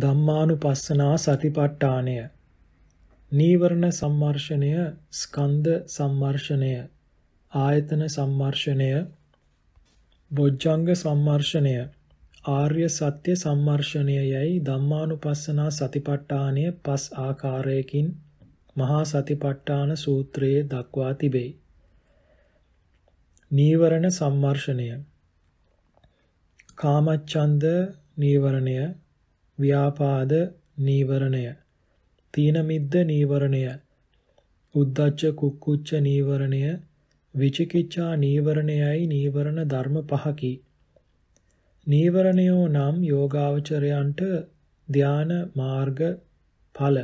ධම්මානුපස්සනා සතිපට්ඨානය නීවරණ සම්මර්ෂණය ස්කන්ධ සම්මර්ෂණය ආයතන සම්මර්ෂණය බොජ්ජංග සම්මර්ෂණය ආර්ය සත්‍ය සම්මර්ෂණය යයි ධම්මානුපස්සනා සතිපට්ඨානය පස් ආකාරයකින් මහා සතිපට්ඨාන සූත්‍රයේ දක්වා තිබේ. නීවරණ සම්මර්ෂණය කාමච්ඡන්ද නීවරණය ව්‍යාපාද නීවරණය තීන මිද්ද නීවරණය උද්දච්ච කුක්කුච්ච නීවරණය විචිකිච්ඡා නීවරණයයි නීවරණ ධර්ම පහකි නීවරණයෝ නම් යෝගාවචරයන්ට ධාන මාර්ග ඵල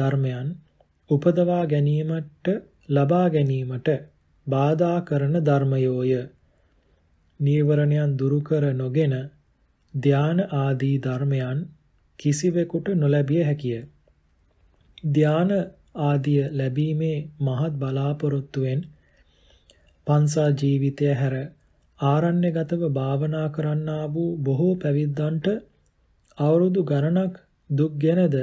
ධර්මයන් උපදවා ගැනීමට ලබා ගැනීමට බාධා කරන ධර්මයෝය නීවරණයන් දුරු කර නොගෙන ධාන ආදී ධර්මයන් කිසිවෙකුට නොලැබිය හැකිය. ධාන ආදිය ලැබීමේ මහත් බලාපොරොත්තුවෙන් පන්සල් ජීවිතය හැර ආරණ්‍යගතව භාවනා කරන්නා වූ බොහෝ පැවිද්දන්ට අවුරුදු ගණනක් දුක් ගැනද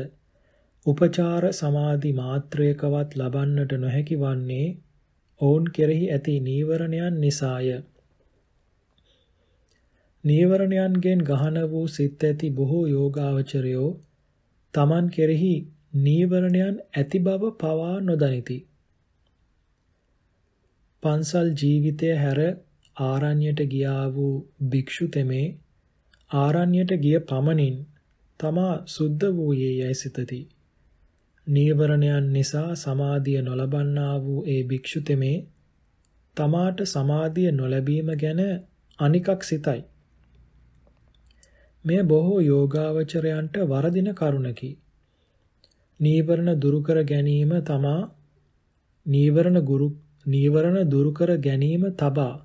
උපචාර සමාධි මාත්‍රයකවත් ලබන්නට නොහැකි වන්නේ ඔවුන් කෙරෙහි ඇති නීවරණයන් නිසාය. නීවරණයන්ගෙන් ගහන වූ සිත් ඇති බොහෝ යෝගාවචරයෝ තමන් කෙරෙහි නීවරණයන් ඇති බව පවා නොදනිති. පන්සල් ජීවිතය හැර ආරණ්‍යයට ගියා වූ භික්ෂු තෙමේ ආරණ්‍යයට ගිය පමණින් තමා සුද්ධ වූයේ යයි සිතති. නීවරණයන් නිසා සමාධිය නොලබන්නා වූ ඒ භික්ෂු තෙමේ තමාට සමාධිය නොලැබීම ගැන අනිකක් සිතයි. මෙය බොහෝ යෝගාවචරයන්ට වරදින කරුණකි. නීවරණ දුරු කර ගැනීම තමා නීවරණ ගුරු නීවරණ දුරු කර ගැනීම තබා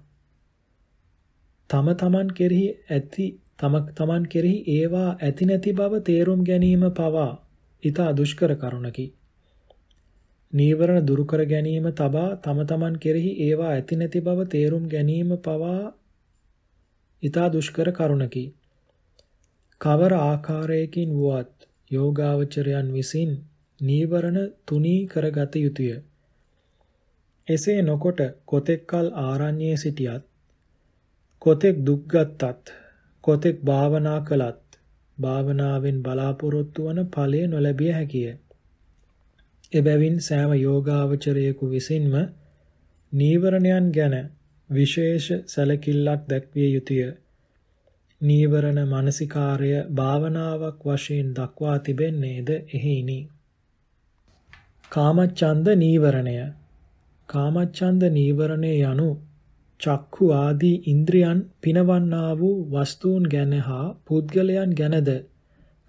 තම තමන් කෙරෙහි ඇති තම තමන් කෙරෙහි ඒවා ඇති නැති බව තේරුම් ගැනීම පවා ඊට දුෂ්කර කරුණකි. නීවරණ දුරු කර ගැනීම තබා තම තමන් කෙරෙහි ඒවා ඇති නැති බව තේරුම් ගැනීම පවා ඊට දුෂ්කර කරුණකි. කවර ආකාරයකින් වුවත් යෝගාවචරයන් විසින් නීවරණ තුනී කරගත යුතුය. එසේ නොකොට කොතෙක්කල් ආරණ්‍යයේ සිටියත් කොතෙක් දුක්ගත්තත් කොතෙක් භාවනා කළත් භාවනාවෙන් බලාපොරොත්තු වන ඵලය නොලැබිය හැකිය. එබැවින් සෑම යෝගාවචරයෙකු විසින්ම නීවරණයන් ගැන විශේෂ සැලකිල්ලක් දැක්විය යුතුය. නීවරණ මානසිකාර්ය භාවනාවක් වශයෙන් දක්වා තිබෙන්නේද එහිනි. කාමච්ඡන්ද නීවරණය කාමච්ඡන්ද නීවරණය යනු චක්ඛු ආදී ඉන්ද්‍රියන් පිනවන්නා වූ වස්තුන් ගැන හා පුද්ගලයන් ගැනද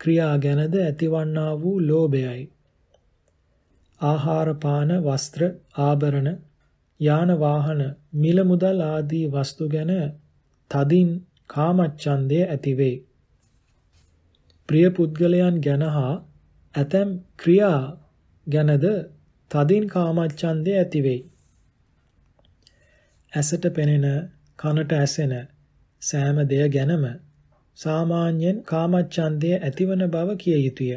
ක්‍රියා ගැනද ඇතිවන්නා වූ ලෝභයයි. ආහාර පාන වස්ත්ර ආභරණ යාන වාහන මිල මුදල් ආදී වස්තු ගැන තදින් කාමච්ඡන්දය ඇතිවේ. ප්‍රිය පුද්ගලයන් ගැන හා ඇතැම් ක්‍රියා ගැනද තදින් කාමච්ඡන්දය ඇතිවේ. ඇසට පෙනෙන, කනට ඇසෙන සෑම දෙය ගැනම සාමාන්‍යයෙන් කාමච්ඡන්දය ඇතිවන බව කිය යුතුය.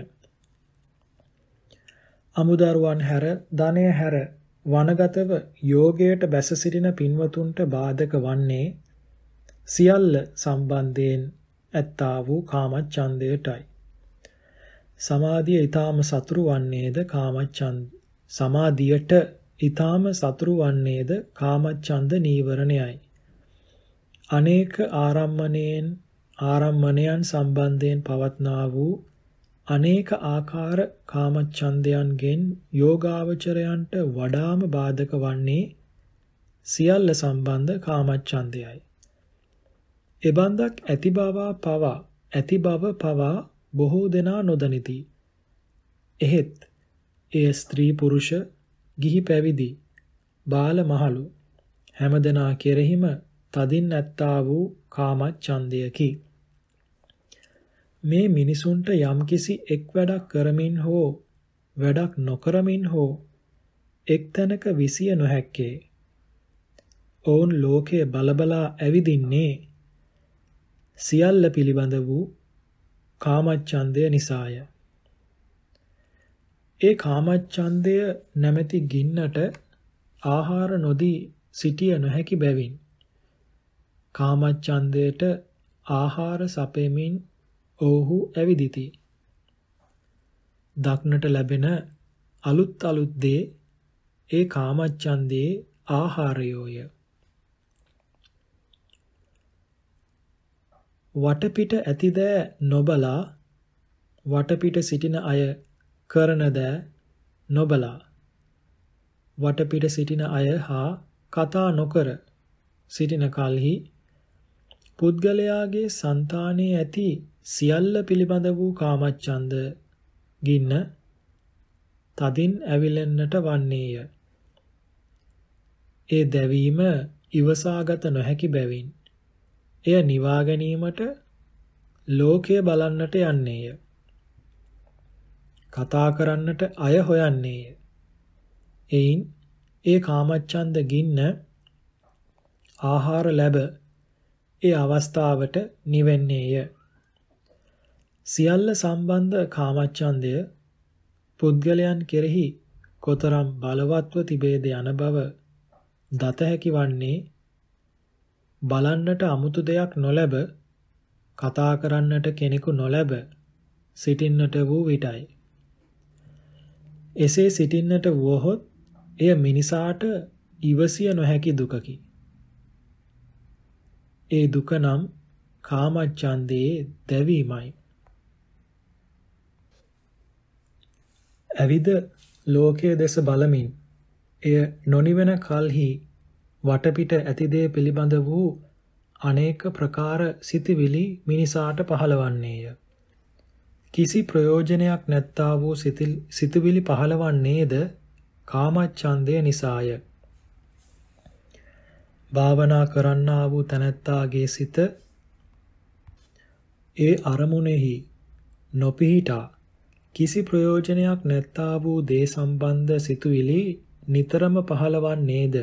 අමුදරුවන් හැර, ධනය හැර වනගතව යෝගයට බැස සිටින පින්වතුන්ට බාධක වන්නේ සියල්ල සම්බන්ධයෙන් ඇත්තා වූ කාමච්ඡන්දයටයි. සමාධිය ඊටාම සතුරු වන්නේද කාමච්ඡන්ද සමාධියට ඊටාම සතුරු වන්නේද කාමච්ඡන්ද නීවරණයයි. අනේක ආරම්මණයෙන් ආරම්මණයන් සම්බන්ධයෙන් පවත්නා වූ අනේක ආකාර කාමච්ඡන්දයන්ගෙන් යෝගාවචරයන්ට වඩාම බාධක වන්නේ සියල්ල සම්බන්ධ කාමච්ඡන්දයයි. එබන්දක් ඇති බව පවා ඇති බව පවා බොහෝ දෙනා නොදනිති. එහෙත් එය ස්ත්‍රී පුරුෂ ගිහි පැවිදි බාල මහලු හැම දෙනා කෙරෙහිම තදින් ඇත්තා වූ කාමච්ඡන්දයකි. මේ මිනිසුන්ට යම්කිසි එක් වැඩක් කරමින් හෝ වැඩක් නොකරමින් හෝ එක්තැනක විසිය නොහැක්කේ. ඔවුන් ලෝකය බලබලා ඇවිදින්නේ සියල්ල පිළිබඳ වූ කාමච්ඡන්දය නිසාය. ඒ කාමච්ඡන්දය නැමැති ගින්නට ආහාර නොදී සිටිය නොහැකි බැවින් කාමච්ඡන්දයට ආහාර සපෙමින් ඔවුහු ඇවිදිති. දක්නට ලැබෙන අලුත් අලුත් දේ ඒ කාමච්ඡන්දේ ආහාරයෝය. වටපිට ඇති ද නොබලා වටපිට සිටින අය කරන ද නොබලා වටපිට සිටින අය හා කතා නොකර සිටින කලෙහි පුද්ගලයාගේ సంతානයේ ඇති සියල්ල පිළිබඳ වූ කාමච්ඡන්ද ගින්න තදින් ඇවිලෙන්නට වන්නේය. ඒ දැවීම ඉවසාගත නොහැකි බැවින් එය නිවා ගැනීමට ලෝකය බලන්නට යන්නේය. කතා කරන්නට අය හොයන්නේය. එයින් ඒ කාමච්ඡන්ද ගින්න ආහාර ලැබ ඒ අවස්ථාවට නිවෙන්නේය. සියල්ල සම්බන්ධ කාමච්ඡන්දය පුද්ගලයන් කෙරෙහි කොතරම් බලවත්ව තිබේද යන බව දත හැකි වන්නේ බලන්නට 아무තු දෙයක් නොලැබ කතා කරන්නට කෙනෙකු නොලැබ සිටින්නට වූ විටයි. එසේ සිටින්නට වුවහොත් එය මිනිසාට ඉවසිය නොහැකි දුකකි. ඒ දුක නම් කාමච්ඡන්දයේ දැවීමයි. ඇවිද ලෝකයේ දෙස බලමින් එය නොනිවන කල්හි වටපිට ඇති දේ පිළිබඳ වූ අනේක ප්‍රකාර සිතිවිලි මිනිසාට පහළවන්නේය. කිසි ප්‍රයෝජනයක් නැත්තා වූ සිතිවිලි පහළවන්නේද කාමච්ඡන්දය නිසාය. භාවනා කරන්නා වූ තැනැත්තාගේ සිත ඒ අරමුණෙහි නොපිහිටා කිසි ප්‍රයෝජනයක් නැත්තා වූ දේ සම්බන්ධ සිතුවිලි නිතරම පහළවන්නේද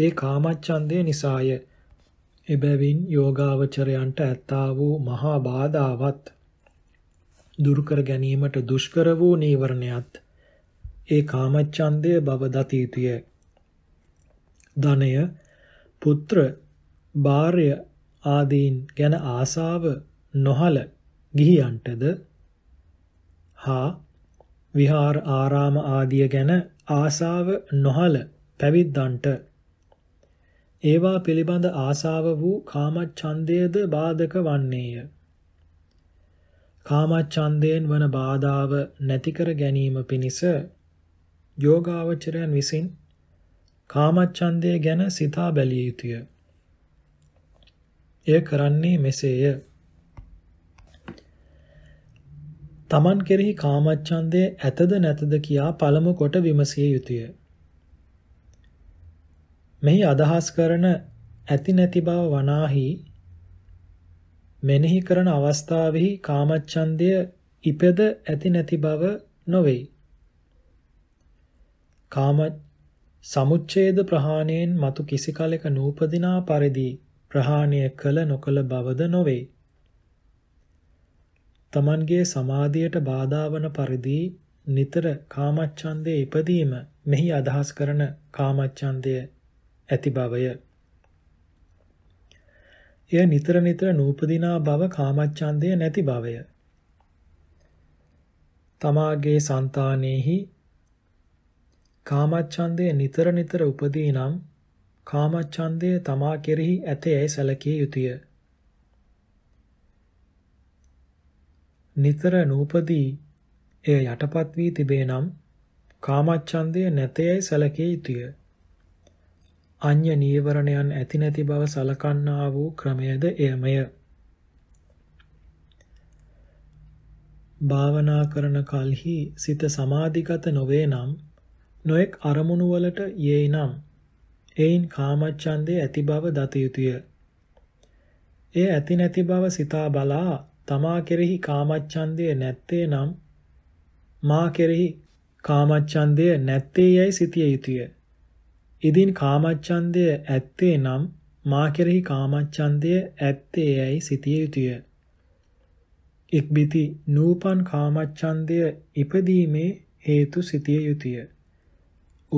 ඒ කාමච්ඡන්දය නිසාය. එබැවින් යෝගාවචරයන්ට ඇත්තා වූ මහා බාධාවත් දුරුකර ගැනීමට දුෂ්කර වූ නීවරණයත් ඒ කාමච්ඡන්දය බව දතීතුය. ධනය, පුත්‍ර, භාර්ය ආදීන් ගැන ආසාව නොහල ගිහියන්ටද හා විහාර ආරාම ආදිය ගැන ආසාව නොහල පැවිද්දන්ට ඒවා පිළිබඳ ආසාව වූ කාමච්ඡන්දයද බාධක වන්නේය. කාමච්ඡන්දයෙන් වන බාධාව නැති කර ගැනීම පිණිස යෝගාවචරයන් විසින් කාමච්ඡන්දය ගැන සිතා බැලිය යුතුය. එය කරන්නේ මෙසේය. තමන් කෙරෙහි කාමච්ඡන්දය ඇතද නැතද කියා පළමු කොට විමසිය යුතුය. මෙහි අදහස් කරන ඇති නැති බව වනාහි මෙනෙහි කරන අවස්ථාවෙහි කාමච්ඡන්දය ඉපද ඇති නැති බව නොවේ. කාම සමුච්ඡේද ප්‍රහාණයෙන් මතු කිසි කලෙක නූපදිනා පරිදි ප්‍රහාණය කළ නොකළ බවද නොවේ. තමන්ගේ සමාධියට බාධා වන පරිදි නිතර කාමච්ඡන්දයේ ඉපදීම මෙහි අදහස් කරන කාමච්ඡන්දය ඇති බවය. එය නිතර නිතර නූපදිනා බව කාමච්ඡන්දය නැති බවය. තමාගේ సంతානෙහි කාමච්ඡන්දය නිතර නිතර උපදී නම් කාමච්ඡන්දය තමා කෙරෙහි ඇතේයි සැලකිය යුතුය. නිතර නූපදී එය යටපත් වී තිබේ නම් කාමච්ඡන්දය නැතේයි සැලකිය යුතුය. අඤ්‍ය නීවරණයන් ඇති නැති බව සලකන්නා වූ ක්‍රමයද එයමය. භාවනා කරන කල්හි සිත සමාධිගත නොවේ නම් නොඑක් අරමුණු වලට යෙයි නම් එයින් කාමච්ඡන්දේ ඇති බව දත යුතුය. ඒ ඇති නැති බව සිතා බලා තමා කෙරෙහි කාමච්ඡන්දය නැත්තේ නම් මා කෙරෙහි කාමච්ඡන්දය නැත්තේ යයි සිතිය යුතුය. ඉදින් කාමච්ඡන්දය ඇත්තේ නම් මා කෙරෙහි කාමච්ඡන්දය ඇත්තේ යයි සිතිය යුතුය. ඉක්බිති නූපන් කාමච්ඡන්දය ඉපදීමේ හේතු සිතිය යුතුය.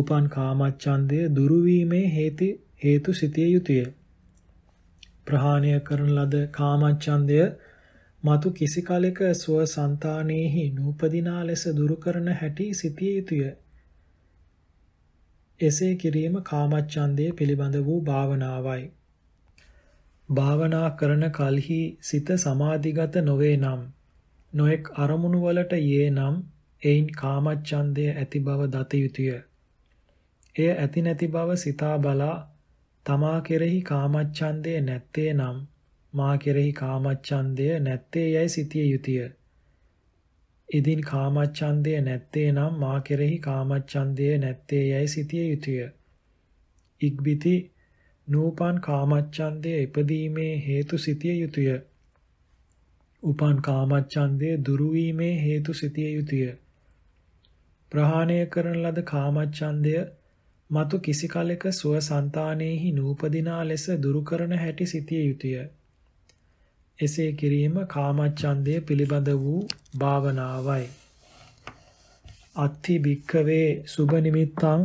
උපන් කාමච්ඡන්දය දුරු වීමේ හේතු සිතිය යුතුය. ප්‍රහාණය කරන ලද කාමච්ඡන්දය මතු කිසි කලෙක ස්වසන්තානෙහි නූපදිනා ලෙස දුරු කරන හැටි සිතිය යුතුය. එසේ කිරීම කාමච්ඡන්දය පිළිබඳ වූ භාවනාවයි. භාවනා කරන කලෙහි සිත සමාධිගත නොවේ නම් නොඑක් අරමුණු වලට යේ නම් එයින් කාමච්ඡන්දය ඇති බව දත යුතුය. එය ඇති නැති බව සිතා බලා තමා කෙරෙහි කාමච්ඡන්දය නැත්තේ නම් මා කෙරෙහි කාමච්ඡන්දය නැත්තේ යයි සිතිය යුතුය. ඉදින් කාමච්ඡන්දය නැත්තේ නම් මා කෙරෙහි කාමච්ඡන්දය නැත්තේ යයි සිතිය යුතුය. ඉක්බිති නූපන් කාමච්ඡන්දය ඉපදීමේ හේතු සිතිය යුතුය. උපන් කාමච්ඡන්දය දුරු වීමේ හේතු සිතිය යුතුය. ප්‍රහාණය කරන ලද කාමච්ඡන්දය මතු කිසි කලෙක සුවසංතානෙහි නූපදිනා ලෙස දුරු කරන හැටි සිතිය යුතුය. එසේ කිරීම කාමච්ඡන්දය පිළිබඳ වූ භාවනාවයි. අත්ති භික්කවේ සුභ නිමිත්තං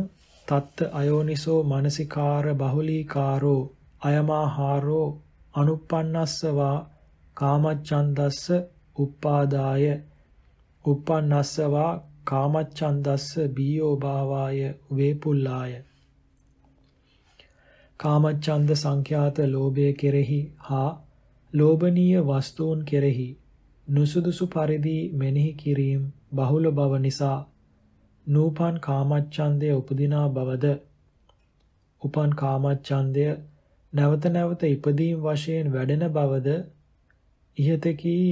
තත්ත අයෝනිසෝ මානසිකාර බහුලීකාරෝ අයමාහාරෝ අනුප්පන්නස්සවා කාමච්ඡන්දස්ස උපාදාය උපන්නස්සවා කාමච්ඡන්දස්ස බියෝ භාවාය වේපුල්ලාය කාමච්ඡන්ද සංඛ්‍යාත ලෝභය කෙරෙහි හා ලෝභනීය වස්තුන් කෙරෙහි නුසුදුසු පරිදි මෙනෙහි කිරීම බහුල බව නිසා නූපන් කාමච්ඡන්දය උපදිනා බවද උපන් කාමච්ඡන්දය නැවත නැවත ඉපදීම් වශයෙන් වැඩෙන බවද ඉහතකී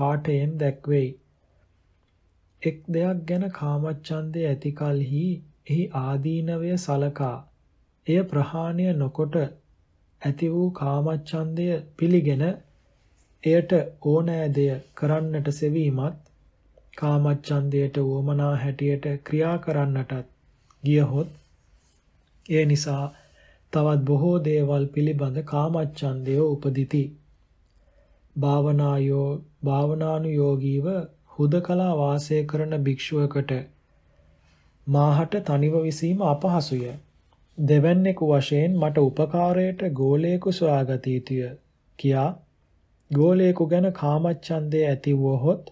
පාඨයෙන් දැක්වෙයි එක් දෙයක් ගැන කාමච්ඡන්දය ඇති කලෙහි එහි ආදීනවය සලකා එය ප්‍රහාණය නොකොට ඇති වූ කාමච්ඡන්දය පිළිගෙන එයට ඕනෑ දෙය කරන්නට සෙවීමත් කාමච්ඡන්දයට වොමනා හැටියට ක්‍රියා කරන්නටත් ගියහොත් ඒ නිසා තවත් බොහෝ දේවල් පිළිබඳ කාමච්ඡන්දය උපදිති. භාවනායෝ භාවනානුයෝගීව හුදකලා වාසය කරන භික්ෂුවකට මාහට තනිව විසීම අපහසුය. දෙවැන්නෙකු වශයෙන් මට උපකාරයට ගෝලයෙකු සොයාගත යුතුය කියා ගෝලයෙකු ගැන කාමච්ඡන්දය ඇති වුවහොත්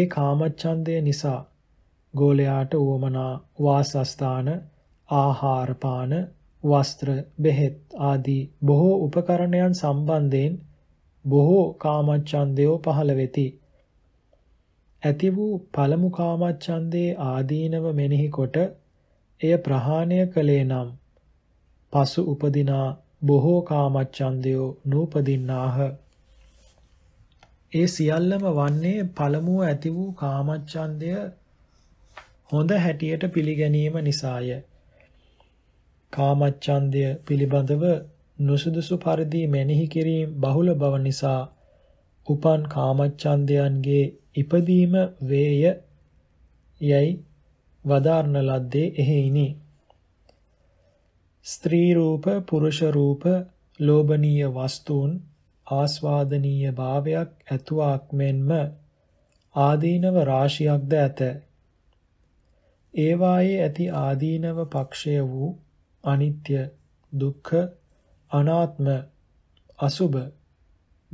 ඒ කාමච්ඡන්දය නිසා ගෝලයාට උවමනා වාසස්ථාන ආහාර පාන වස්ත්‍ර බෙහෙත් ආදී බොහෝ උපකරණයන් සම්බන්ධයෙන් බොහෝ කාමච්ඡන්දයෝ පහළ වෙති ඇති වූ පළමු කාමච්ඡන්දේ ආදීනව මෙනෙහි කොට එය ප්‍රහාණය කළේ නම් පසු උපදිනා බොහෝ කාමච්ඡන්දයෝ නූපදින්නාහ. ඒ සියල්ලම වන්නේ පළමුව ඇති වූ කාමච්ඡන්දය හොඳ හැටියට පිළිගැනීම නිසාය. කාමච්ඡන්දය පිළිබඳව නුසුදුසු පරිදි මෙනෙහි කිරීම බහුල බව නිසා උපන් කාමච්ඡන්දයන්ගේ ඉපදීම වේය යයි වදාරන ලද්දේ එහෙයිනි. ස්ත්‍රී රූප පුරුෂ රූප ලෝභනීය වස්තුන් ආස්වාදනීය භාවයක් ඇතුවක් මෙන්ම ආදීනව රාශියක්ද ඇත. ඒවායේ ඇති ආදීනව පක්ෂය වූ අනිත්‍ය දුක්ඛ අනාත්ම අසුභ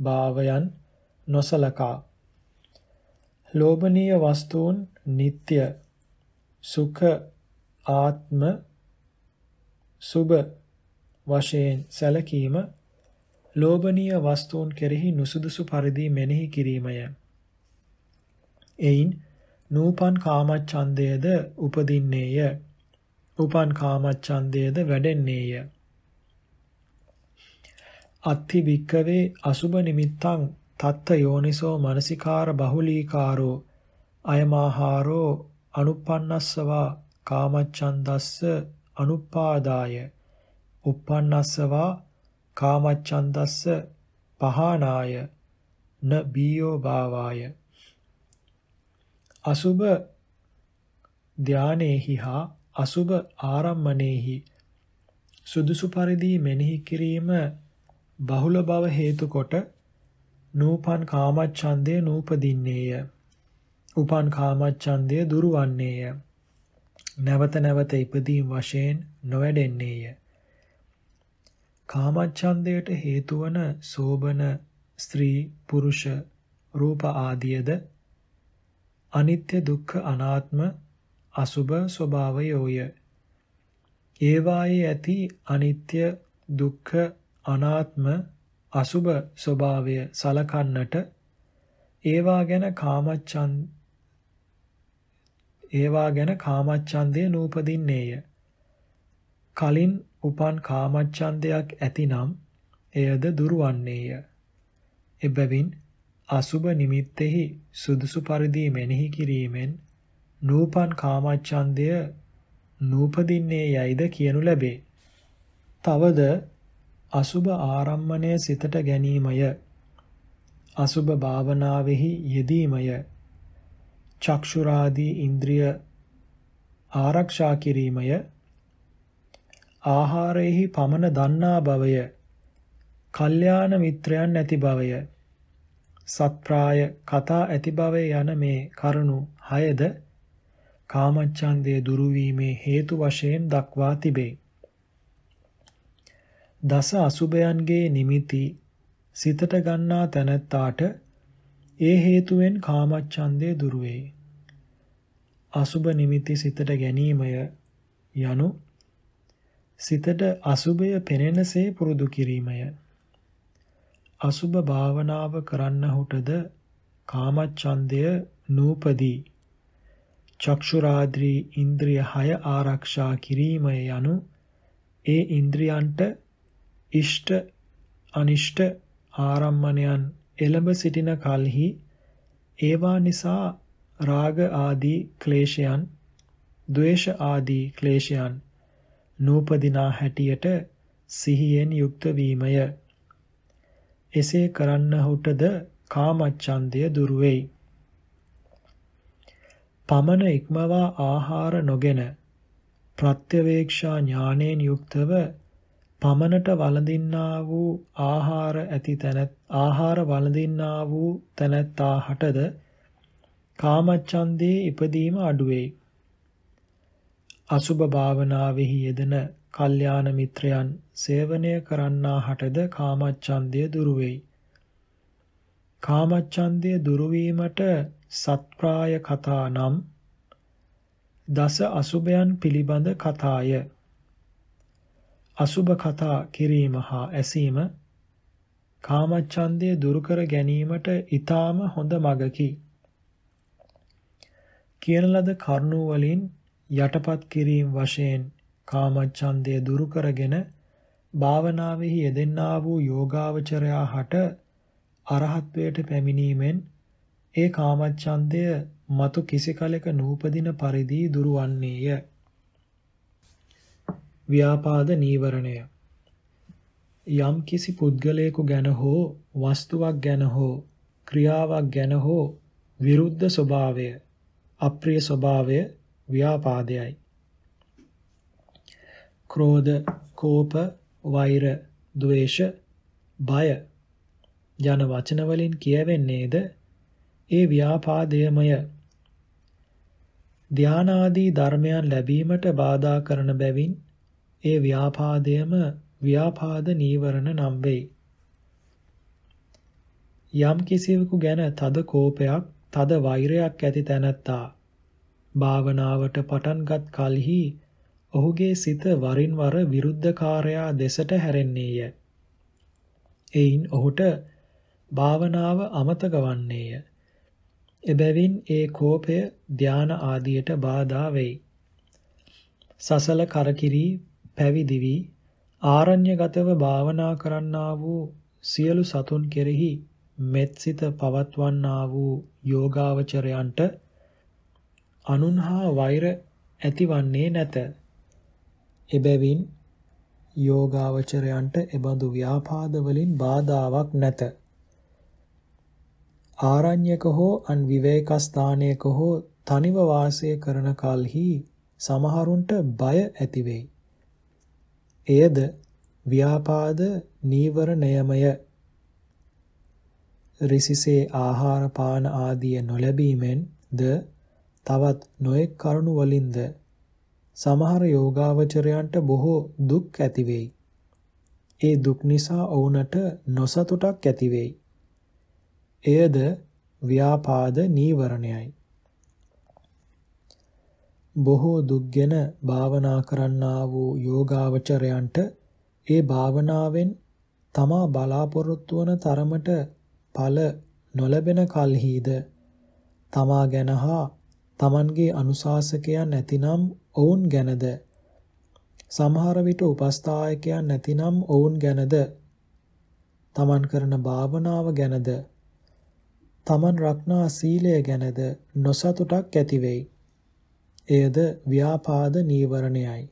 භාවයන් නොසලකා ලෝභනීය වස්තුන් නিত্য සුඛ ආත්ම සුබ වශයෙන් සැලකීම ලෝභනීය වස්තුන් කෙරෙහි නුසුදුසු පරිදි මෙනෙහි කිරීමය. එයින් නූපන් කාමච්ඡන්දයේද උපදින්නේය. උපන් කාමච්ඡන්දයේද වැඩෙන්නේය. අත්ථි භික්කවේ අසුබ නිමිත්තං තත්ත යෝනිසෝ මනසිකාර බහුලීකාරෝ අයමාහාරෝ අනුප්පන්නස්සවා කාමච්ඡන්දස්ස අනුපාදාය uppannasava කාමච්ඡන්දස්ස පහානාය න බියෝ භාවාය අසුබ ධානේහි හා අසුබ ආරම්මනේහි සුදුසු පරිදි මෙනෙහි කිරීම බහුල බව හේතු කොට නූපන් කාමච්ඡන්දේ නූපදින්නේය උපන් කාමච්ඡන්දය දුරවන්නේය. නැවත නැවත ඉදීම් වශයෙන් නොවැඩෙන්නේය. කාමච්ඡන්දයට හේතු වන සෝබන ස්ත්‍රී පුරුෂ රූප ආදියද අනිත්‍ය දුක්ඛ අනාත්ම අසුභ ස්වභාවයෝය. ඒවායේ ඇති අනිත්‍ය දුක්ඛ අනාත්ම අසුභ ස්වභාවය සලකන්නට ඒවා ගැන කාමච්ඡන්ද ඒවා ගැන කාමච්ඡන්දය නූපදින්නේය. කලින් උපන් කාමච්ඡන්දයක් ඇතිනම් එයද දුරවන්නේය. එබැවින් අසුබ නිමිත්තෙහි සුදුසු පරිදි මෙනෙහි කිරීමෙන් නූපන් කාමච්ඡන්දය නූපදින්නේ යයිද කියනු ලැබේ. තවද අසුබ ආරම්මණය සිතට ගැනීමය. අසුබ භාවනාවෙහි යෙදීමය. චක්ෂුරාදී ඉන්ද්‍රිය ආරක්ෂා කිරීමය ආහාරයෙහි පමණ දන්නා බවය කල්යාණ මිත්‍රයන් නැති බවය සත්ප්‍රාය කතා ඇති බවය යන මේ කරුණු 6ද කාමච්ඡන්දය දුරු වීමේ හේතු වශයෙන් දක්වා තිබේ. දස අසුබයන්ගේ නිමිති සිතට ගන්නා තැනැත්තාට ඒ හේතුවෙන් කාමච්ඡන්දය දුර වේ. අසුබ නිමිති සිතට ගැනීමය යනු සිතට අසුබය පෙනෙනසේ පුරුදු කිරීමය. අසුබ භාවනාව කරන්නහුටද කාමච්ඡන්දය නූපදී චක්ෂුරාද්‍රී ඉන්ද්‍රිය 6 ආරක්ෂා කිරීමය යනු ඒ ඉන්ද්‍රියන්ට ඉෂ්ට අනිෂ්ට ආරම්මණයන් එළඹ සිටින කල්හි ඒවා නිසා රාග ආදී ක්ලේශයන්, ද්වේෂ ආදී ක්ලේශයන් නූපදිනා හැටියට සිහියෙන් යුක්ත වීමය. එසේ කරන්නහුටද කාමච්ඡන්දය දුර වෙයි. පමන ඉක්මවා ආහාර නොගෙන ප්‍රත්‍යවේක්ෂා ඥානයෙන් යුක්තව පමණට වළඳින්නා වූ ආහාර ඇති තැනත් ආහාර වළඳින්නා වූ තැනැත්තා හටද කාමච්ඡන්දේ ඉපදීම අඩුවේ. අසුභ භාවනාවෙහි යෙදෙන කල්යාණ මිත්‍රයන් සේවනය කරන්නා හටද කාමච්ඡන්දය දුරු වෙයි. කාමච්ඡන්දය දුරු වීමට සත්‍රාය කතා නම් දස අසුභයන් පිළිබඳ කතාය. අසුභ කතා කිරීම හා ඇසීම කාමච්ඡන්දය දුරු කර ගැනීමට ඊටාම හොඳ මගකි. කියන ලද කරුණු වලින් යටපත් කිරීම වශයෙන් කාමච්ඡන්දය දුරු කරගෙන භාවනාවෙහි යෙදෙන්නා වූ යෝගාවචරයා හට අරහත්වයට පැමිණීමෙන් ඒ කාමච්ඡන්දය මතු කිසි කලෙක නූපදින පරිදි දුරවන්නේය. ව්‍යාපාද නීවරණය යම් කිසි පුද්ගලයෙකු ගැන හෝ වස්තුවක් ගැන හෝ ක්‍රියාවක් ගැන හෝ විරුද්ධ ස්වභාවය අප්‍රිය ස්වභාවය ව්‍යාපාදයයි ක්‍රෝධ කෝප වෛර ද්වේෂ බය යන වචන වලින් කියවෙන්නේද ඒ ව්‍යාපාදයමය ධානාදී ධර්මයන් ලැබීමට බාධා කරන බැවින් ඒ ව්‍යාපාදයම ව්‍යාපාද නීවරණ නම් වෙයි. යම් කිසිවෙකු ගැන තද කෝපයක්, තද වෛරයක් ඇති තැනැත්තා භාවනාවට පටන්ගත් කලෙහි ඔහුගේ සිත වරින් වර විරුද්ධකාරයා දෙසට හැරෙන්නේය. එයින් ඔහුට භාවනාව අමතක වන්නේය. එබැවින් ඒ කෝපය ධාන ආදියට බාධා වෙයි. සසල කරකිරී පැවිදි වී ආරණ්‍යගතව භාවනා කරන්නා වූ සියලු සතුන් කෙරෙහි මෙත්සිත පවත්වන්නා වූ යෝගාවචරයන්ට අනුන්හා වෛර ඇතිවන්නේ නැත. එබැවින් යෝගාවචරයන්ට එබඳු ව්‍යාපාද වලින් බාධාවක් නැත. ආරණ්‍යක හෝ අන් විවේක ස්ථානයක හෝ තනිව වාසය කරන කල්හි සමහරුන්ට බය ඇති වෙයි. එයද ව්‍යාපාද නීවරණයමය. රිසිසේ ආහාර පාන ආදිය නොලැබීමෙන් ද තවත් නොයෙක් කරුණු වලින්ද සමහර යෝගාවචරයන්ට බොහෝ දුක් ඇති වෙයි. ඒ දුක් නිසා ඔවුන්ට නොසතුටක් ඇති වෙයි. එයද ව්‍යාපාද නීවරණයයි. බොහෝ දුක්ගෙන භාවනා කරන්නා වූ යෝගාවචරයන්ට ඒ භාවනාවෙන් තමා බලාපොරොත්තු වන තරමට ඵල නොලැබෙන කල්හිද තමා ගැන හා තමන්ගේ අනුශාසකයන් නැතිනම් ඔවුන් ගැනද සමහර විට උපස්ථායකයන් නැතිනම් ඔවුන් ගැනද තමන් කරන භාවනාව ගැනද තමන් රක්නා සීලය ගැනද නොසතුටක් ඇති වෙයි එයද ව්‍යාපාද නීවරණයයි.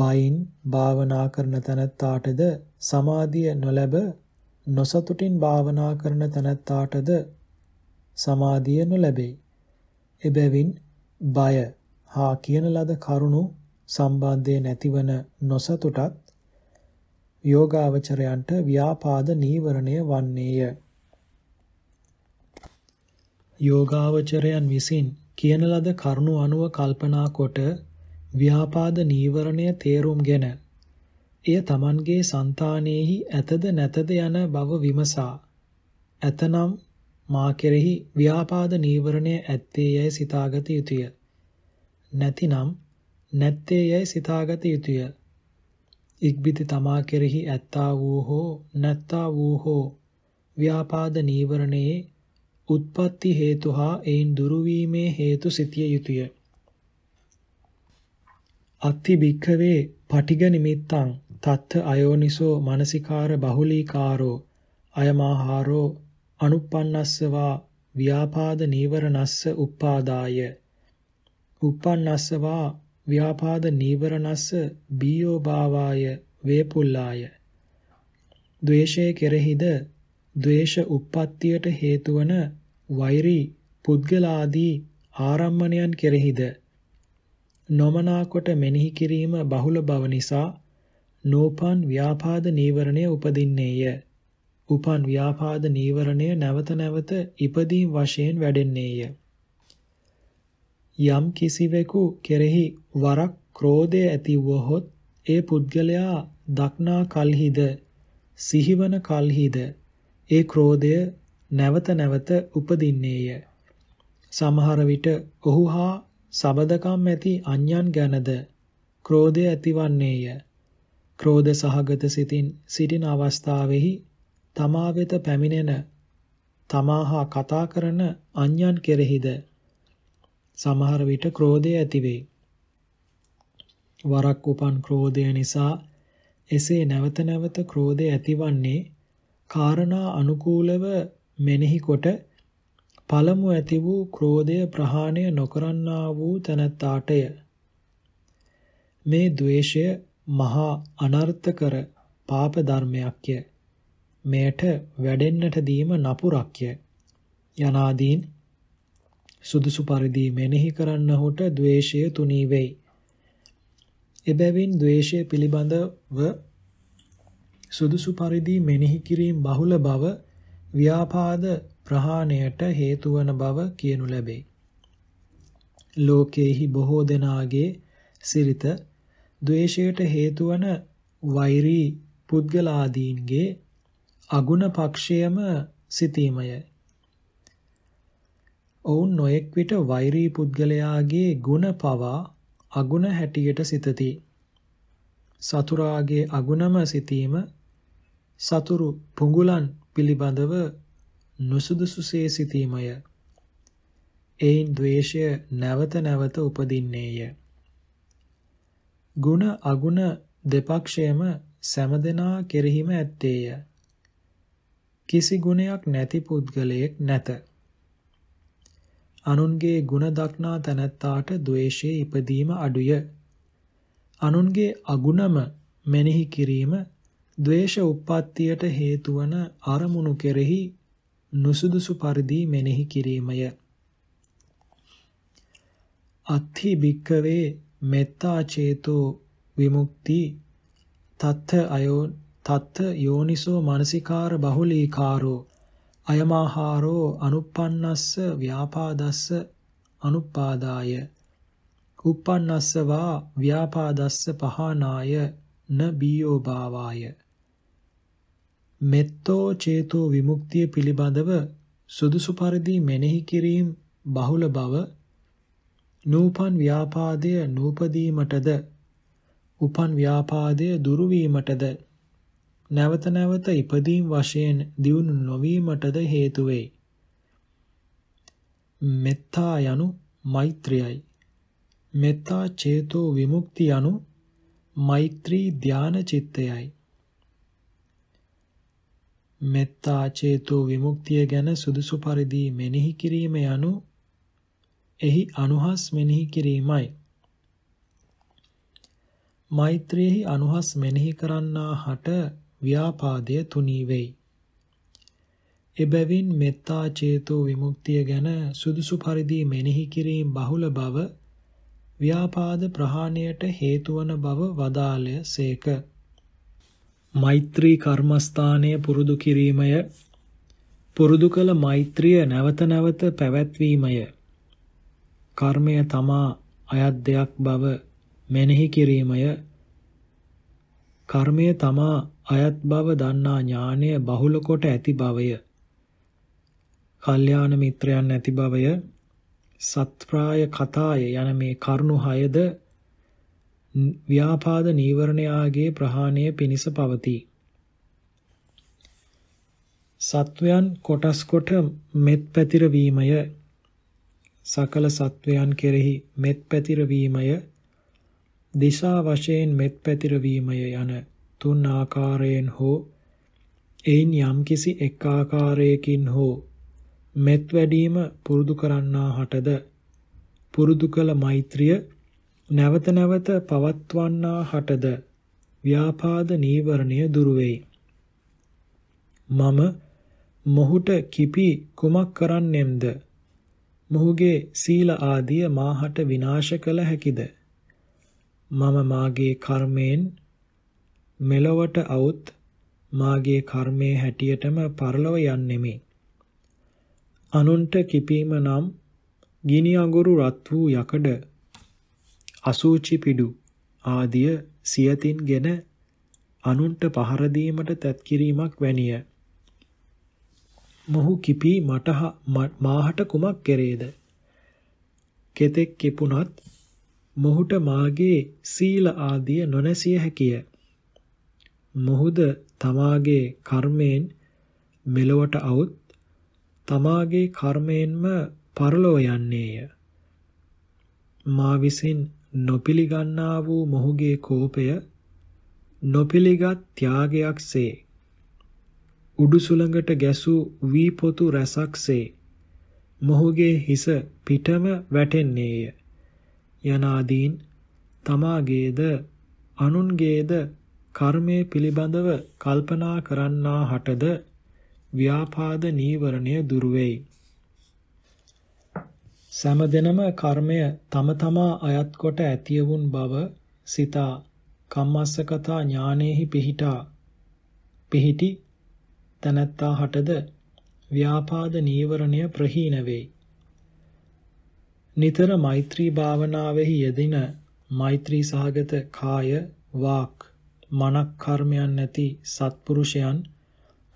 බයින් භාවනා කරන තැනැත්තාටද සමාධිය නොලැබ නොසතුටින් භාවනා කරන තැනැත්තාටද සමාධිය නොලැබේ. එබැවින් බය හා කියන ලද කරුණු සම්බන්ධය නැතිවන නොසතුටත් යෝගාවචරයන්ට ව්‍යාපාද නීවරණය වන්නේය. යෝගාවචරයන් විසින් කියන ලද කරුණු අනුව කල්පනා කොට ව්‍යාපාද නීවරණය තේරුම්ගෙන එය Tamanගේ సంతානෙහි ඇතද නැතද යන බව විමසා ඇතනම් මා කෙරෙහි ව්‍යාපාද නීවරණය ඇත්තේ යයි සිතාගත යුතුය නැතිනම් නැත්තේ යයි සිතාගත යුතුය ඉක්බිති තමා කෙරෙහි ඇත්තා වූ හෝ නැත්තා වූ හෝ ව්‍යාපාද නීවරණයේ උත්පත්ති හේතු හා එයින් දුරුවීමේ හේතු සිතිය යුතුය. අත්ති භික්ඛවේ පටිග නිමිත්තං තත්ත අයෝනිසෝ මානසිකාර බහුලීකාරෝ අයමාහාරෝ අනුප්පන්නස්සවා ව්‍යාපාද නීවරණස්ස උප්පාදාය උප්පන්නස්සවා ව්‍යාපාද නීවරණස්ස බීයෝ භාවාය වේපුල්ලාය ද්වේෂයේ කෙරෙහිද ද්වේෂ උප්පත්තියට හේතුවන වෛරී පුද්ගලාදී ආරම්මණයන් කෙරෙහිද නොමනා කොට මෙනෙහි කිරීම බහුල බව නිසා නෝපන් ව්‍යාපාද නීවරණය උපදින්නේය. උපන් ව්‍යාපාද නීවරණය නැවත නැවත ඉපදීම් වශයෙන් වැඩෙන්නේය. යම් කිසිවෙකු කෙරෙහි වරක් ක්‍රෝධය ඇතිවුවහොත් ඒ පුද්ගලයා දක්නා කල්හිද සිහිවන කල්හිද ඒ ක්‍රෝධය නැවත නැවත උපදින්නේය. සමහර විට ඔහු හා සබදකම් ඇති අන්‍යයන් ගැනද ක්‍රෝධය ඇතිවන්නේය. ක්‍රෝධ සහගත සිතින් සිටින අවස්ථාවෙහි තමා වෙත පැමිණෙන තමා හා කතා කරන අන්‍යයන් කෙරෙහිද සමහර විට ක්‍රෝධය ඇතිවේ. වරක් උපන් ක්‍රෝධය නිසා එසේ නැවත නැවත ක්‍රෝධය ඇතිවන්නේ කාරණා අනුකූලව මෙනෙහි කොට පළමු ඇති වූ ක්‍රෝධය ප්‍රහාණය නොකරන්නා වූ තනත්තාටය මේ द्वේෂය මහා අනර්ථකර පාප ධර්මයක්ය මෙයට වැඩෙන්නට දීම නපුරක්ය යනාදීන් සුදුසු පරිදි මෙනෙහි කරන්නහුට द्वේෂය තුනී වෙයි එබැවින් द्वේෂය පිළිබඳව සුදුසු පරිදි මෙනෙහි කිරීම බහුල බව ව්‍යාපාද ප්‍රහාණයට හේතු වන බව කියනු ලැබේ. ලෝකයේහි බොහෝ දෙනාගේ සිරිත ද්වේෂයට හේතු වන වෛරී පුද්ගලාදීන්ගේ අගුණ පක්ෂයම සිතීමය. ඔවුන් නොඑක් විට වෛරී පුද්ගලයාගේ ගුණ පවා අගුණ හැටියට සිතති. සතුරාගේ අගුණම සිතීම සතුරු පුඟුලන් පිළිබඳව නුසුදුසුසේ සිටීමය. එයින් ද්වේෂය නැවත නැවත උපදින්නේය. ගුණ අගුණ දෙපක්ෂයම සැමදෙනා කෙරෙහිම ඇත්තේය. කිසි ගුණයක් නැති පුද්ගලයෙක් නැත. අනුන්ගේ ගුණ දක්නා තැනැත්තාට ද්වේෂයේ ඉපදීම අඩුය. අනුන්ගේ අගුණම මෙනෙහි කිරීම ද්වේෂ උප්පත්තියට හේතුවන අරමුණු කෙරෙහි නුසුදුසු පරිදි මෙනෙහි කිරීමය. අත්ථි භික්කවේ මෙත්තා චේතෝ විමුක්ති තත්ථ අයෝ තත්ථ යෝනිසෝ මානසිකාර බහුලීකාරෝ අයමාහාරෝ අනුප්පන්නස්ස ව්‍යාපාදස්ස අනුපාදාය උප්පන්නස්ස වා ව්‍යාපාදස්ස පහනාය න බියෝ භාවාය මෙත්තෝ චේතෝ විමුක්තිය පිළිබඳව සුදුසු පරිදි මෙනෙහි කිරීම බහුල බව නූපන් ව්‍යාපාදය නූපදීමටද උපන් ව්‍යාපාදය දුරු වීමටද නැවත නැවත ඉපදීම් වශයෙන් දියුණු නොවීමටද හේතු වෙයි. මෙත්තා යනු මෛත්‍රියයි. මෙත්තා චේතෝ විමුක්ති යනු මෛත්‍රී ධාන චිත්තයයි. මෙත්තා චේතෝ විමුක්තිය ගැන සුදුසු පරිදි මෙනෙහි කිරීම යනු එහි අනුහස් මෙනෙහි කිරීමයි. මෛත්‍රියෙහි අනුහස් මෙනෙහි කරන්නා හට ව්‍යාපාදය තුනී වෙයි. එබැවින් මෙත්තා චේතෝ විමුක්තිය ගැන සුදුසු පරිදි මෙනෙහි කිරීම බහුල බව ව්‍යාපාද ප්‍රහාණයට හේතුවන බව වදාළය සේක. මෛත්‍රී කර්මස්ථානය පුරුදු කිරීමය පුරුදු කළ මෛත්‍රිය නැවත නැවත පැවැත්වීමය කර්මය තමා අයත් දෙයක් බව මෙනෙහි කිරීමය කර්මය තමා අයත් බව දන්නා ඥානය බහුල කොට ඇති බවය කල්යාණ මිත්‍රයන් ඇති බවය සත්ප්‍රාය කතාය යන මේ කරුණු හයද ව්‍යාපාද නීවරණයාගේ ප්‍රහාණය පිණිස පවතී. සත්වයන් කොටස් කොට මෙත් පැතිරවීමය සකල සත්වයන් කෙරෙහි මෙත් පැතිරවීමය දිශා වශයෙන් මෙත් පැතිරවීමය යන තුන් ආකාරයෙන් හෝ එයින් යම්කිසි එක් ආකාරයකින් හෝ මෙත් වැඩීම පුරුදු කරන්නා හටද පුරුදු කළ මෛත්‍රිය නැවත නැවත පවත්වන්නා හටද ව්‍යාපාද නීවරණය දුරු මම මොහුට කිපි කුමක් කරන්නෙම්ද? මොහුගේ සීල ආදිය මාහට විනාශ කළ හැකිද? මම මාගේ කර්මයෙන් මෙලොවට අවුත් මාගේ කර්මයේ හැටියටම පරලොව යන්නෙමි. අනුන්ට කිපීම නම් ගිනි අඟුරු රත් වූ යකඩ අසූචි පිඩු ආදිය සියතින්ගෙන අනුන්ට පහර දීමට තැත් කිරීමක් වැනිය. මොහු කිපී මට මාහට කුමක් කෙරේද? කෙතෙක් කිපුණත් මොහුට මාගේ සීල ආදිය නොනැසිය හැකිය. මොහුද තමාගේ කර්මයෙන් මෙලොවට අවුත් තමාගේ කර්මයෙන්ම පරලෝ යන්නේය. මා විසින් නොපිලිගන්නා වූ මොහුගේ කෝපය නොපිලිගත් ත්‍යාගයක්සේ උඩු සුළඟට ගැසූ වී පොතු රසක්සේ මොහුගේ හිස පිටම වැටෙන්නේය යනාදීන් තමාගේද අනුන්ගේද කර්මයේ පිළිබඳව කල්පනා කරන්නා හටද ව්‍යාපාද නීවරණය දුර වෙයි සමදෙනම කර්මය තම තමා අයත් කොට ඇතිය වුන් බව සිතා කම්මස්සකතා ඥානෙහි පිහිටා පිහිටි තනත්තා හටද ව්‍යාපාද නීවරණය ප්‍රහීන වෙයි. නිතර මෛත්‍රී භාවනාවෙහි යෙදින මෛත්‍රී සහගත කාය වාක් මනක් කර්මයන් නැති සත්පුරුෂයන්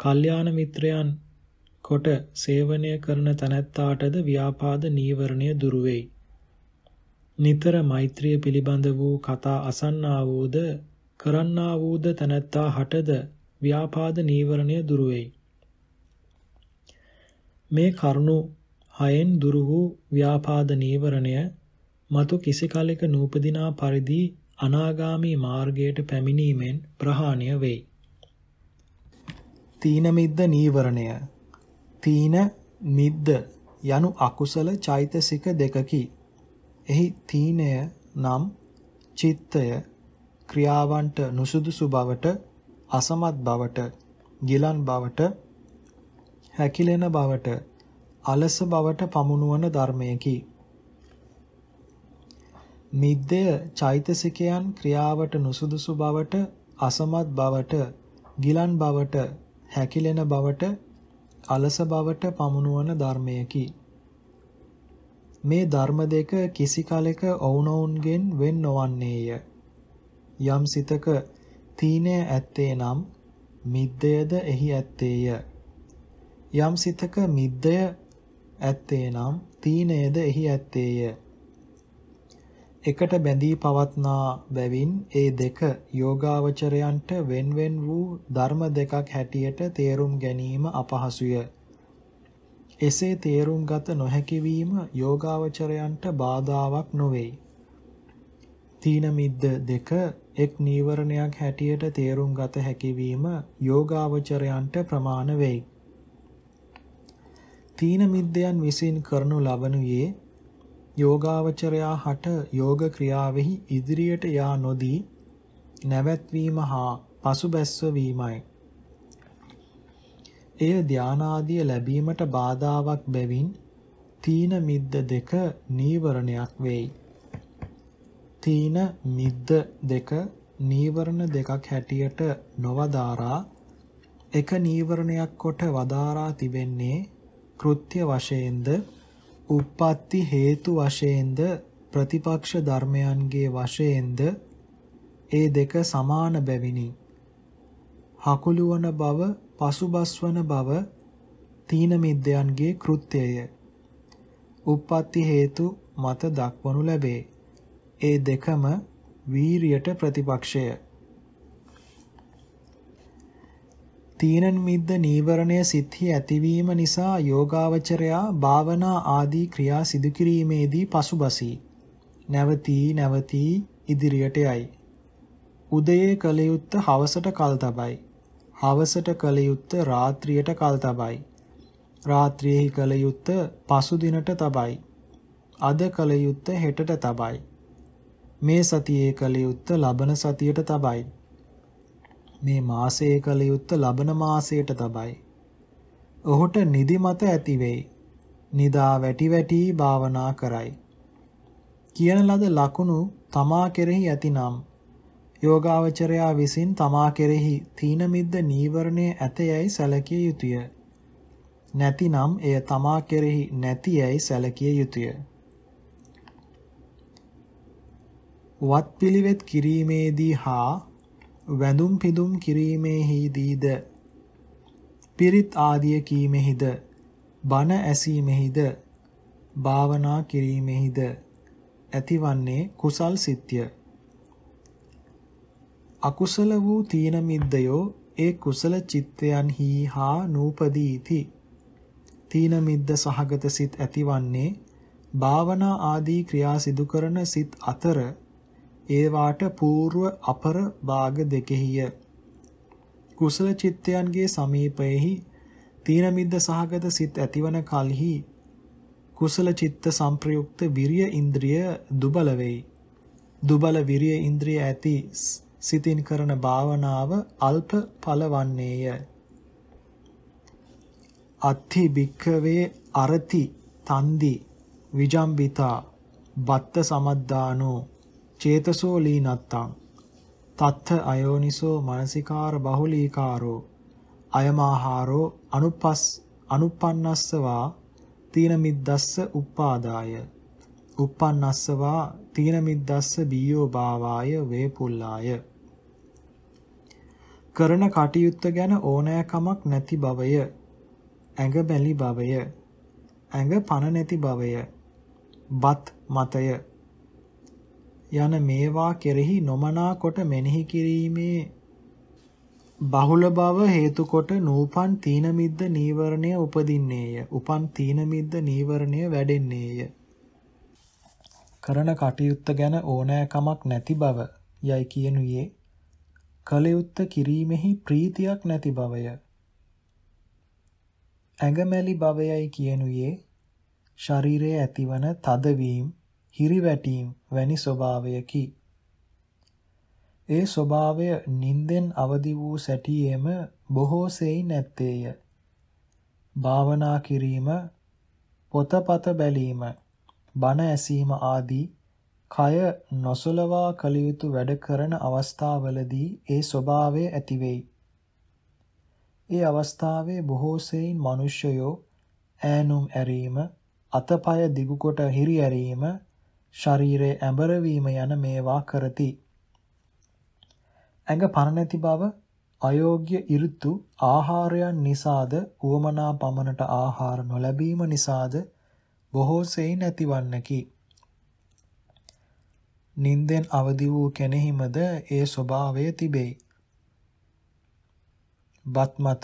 කල්යාණ මිත්‍රයන් කොට සේවනය කරන තැනැත්තාටද ව්‍යාපාද නීවරණය දුරු වෙයි. නිතර මෛත්‍රිය පිළිබඳ වූ කතා අසන්නා වූද කරන්නා වූද තැනැත්තා හටද ව්‍යාපාද නීවරණය දුරු වෙයි. මේ කරුණු හයෙන් දුරු වූ ව්‍යාපාද නීවරණය මතු කිසි කලෙක නූපදිනා පරිදි අනාගාමී මාර්ගයට පැමිණීමෙන් ප්‍රහාණය වෙයි. තීනමිද්ධ නීවරණය තීන මිද්ද යනු අකුසල චෛතසික දෙකකි. එහි තීනය නම් චිත්තය ක්‍රියාවන්ට නුසුදුසු බවට අසමත් බවට ගිලන් බවට හැකිලෙන බවට අලස බවට පමුණුවන ධර්මයකි. මිද්දය චෛතසිකයන් ක්‍රියාවට නුසුදුසු බවට අසමත් බවට ගිලන් බවට හැකිලෙන බවට අලස බවට පමුණුවන ධර්මයකි. මේ ධර්ම දෙක කිසි කලෙක ඔවුනොවුන්ගෙන් වෙන් නොවන්නේය. යම් සිතක තීනය ඇත්තේ නම් මිද්දයද එහි ඇත්තේය. යම් සිතක මිද්දය ඇත්තේ නම් තීනයද එහි ඇත්තේය. එකට බැඳී පවත්නා බැවින් ඒ දෙක යෝගාවචරයන්ට වෙන්වෙන් වූ ධර්ම දෙකක් හැටියට තේරුම් ගැනීම අපහසුය. එසේ තේරුම් ගත නොහැකි වීම යෝගාවචරයන්ට බාධාවක් නොවේ. තීන මිද්ද දෙක එක් නීවරණයක් හැටියට තේරුම් ගත හැකිවීම යෝගාවචරයන්ට ප්‍රමාණ වෙයි. තීන මිද්දයන් විසින් කරනු ලබනුයේ යෝගාවචරයා හට යෝග ක්‍රියාවෙහි ඉදිරියට යා නොදී නැවැත්වීම හා පසුබැස්වීමයි. එය ධානාදිය ලැබීමට බාධාවක් බැවින් තීන මිද්ද දෙක නීවරණයක් වෙයි. තීන මිද්ද දෙක නීවරණ දෙකක් හැටියට නොවදාරා එක නීවරණයක් කොට වදාරා තිබෙන්නේ කෘත්‍ය වශයෙන්ද උප්පත්ති හේතු වශයෙන්ද ප්‍රතිපක්ෂ ධර්මයන්ගේ වශයෙන්ද ඒ දෙක සමාන බැවිනි. හකුළුවන බව, පසුබස්වන බව තීන මිද්දයන්ගේ කෘත්‍යය. උප්පත්ති හේතු මත දක්වනු ලැබේ. ඒ දෙකම වීරියට ප්‍රතිපක්ෂය. තීන නිමිද්ද නීවරණය සිත්හි ඇතිවීම නිසා යෝගාවචරයා භාවනා ආදී ක්‍රියා සිදු කිරීමේදී පසුබසී. නැවතී නැවතී ඉදිරියට යයි. උදයේ කල යුත්ත හවසට කල් තබයි. හවසට කල යුත්ත රාත්‍රියට කල් තබයි. රාත්‍රියේහි කල යුත්ත පසු දිනට තබයි. අද කල යුත්ත හෙටට තබයි. මේ සතියේ කල යුත්ත ලබන සතියට තබයි. මේ මාසයේ කළ යුත්ත ලබන මාසයට තබයි. ඔහුට නිදිමත ඇති වෙයි. නිදා වැටි වැටි භාවනා කරයි. කියන ලද ලකුණු තමා කෙරෙහි ඇතිනම් යෝගාවචරයා විසින් තමා කෙරෙහි තීන මිද්ද නීවරණය ඇතයයි සැලකිය යුතුය. නැතිනම් එය තමා කෙරෙහි නැතියයි සැලකිය යුතුය. වත් පිළිවෙත් කිරීමේදී හා වැඳුම් පිදුම් කිරීමේහිදීද පිරිත් ආදිය කීමෙහිද බණ ඇසීමෙහිද භාවනා කිරීමෙහිද ඇතිවන්නේ කුසල් සිත්ය අකුසල වූ තීන මිද්දයෝ ඒ කුසල චිත්තයන් හි හා නූපදීති තීන මිද්ද සහගත සිත් ඇතිවන්නේ භාවනා ආදී ක්‍රියා සිදු කරන සිත් අතර ඒවාට పూర్ව අපර භාග දෙකෙහිය කුසල චිත්තයන්ගේ සමීපයේහි තීනමිද්ධ සහගත සිත් ඇතිවන කලෙහි කුසල චිත්ත සංප්‍රයුක්ත විරිය ඉන්ද්‍රිය දුබල වෙයි දුබල විරිය ඉන්ද්‍රිය ඇති සිතින් කරන භාවනාව අල්ප ඵලවන්නේය අත්ථි භික්ඛවේ අරති තන්දි විජම්බිතා බත්ත සමද්දානෝ චේතසෝ ලීනත්තං තත්ථ අයෝනිසෝ මානසිකාර බහුලීකාරෝ අයමාහාරෝ අනුපස් අනුපන්නස්සවා තීන මිද්දස්ස උපාදාය උප්පන්නස්සවා තීන මිද්දස්ස බියෝ භාවාය වේපුල්ලාය කරන කටයුත්ත ගැන ඕනෑකමක් නැති බවය ඇඟ බැලි බවය ඇඟ පණ නැති බවය බත් මතය යන මේවා කෙරෙහි නොමනා කොට මෙනෙහි කිරීමේ බහුල බව හේතු කොට නූපන් තීන මිද්ද නීවරණය උපදින්නේය. උපන් තීන මිද්ද නීවරණය වැඩෙන්නේය. කරන කටයුත්ත ගැන ඕනෑකමක් නැති බව යයි කියනුයේ කලයුත්ත කිරීමෙහි ප්‍රීතියක් නැති බවය. ඇඟමැලි භවයයි කියනුයේ ශරීරයේ ඇතිවන තදවීම් හිරිවැටීම් වැනි ස්වභාවයකි. ඒ ස්වභාවය නින්දෙන් අවදි වූ සැටියේම බොහෝ සෙයින් ඇත්තේය. භාවනා කිරීම, පොතපත බැලීම, බණ ඇසීම ආදී කය නොසලවා කළ යුතු වැඩ කරන අවස්ථාවලදී ඒ ස්වභාවය ඇතිවෙයි. ඒ අවස්ථාවේ බොහෝ සෙයින් මිනිසයෝ ඈනුම් ඇරීම, අතපය දිගු කොට හිරියැරීම, ශරීරයේ ඇඹරවීම යන මේවා කරති. ඇඟ පරණැති බව අයෝග්‍ය ඍතු ආහාරයන් නිසාද උවමනා පමණට ආහාර නොලැබීම නිසාද බොහෝ සෙයින් ඇතිවන්නකි. නින්දෙන් අවදි වූ කෙනෙහිමද ඒ ස්වභාවය තිබේ. බත් මත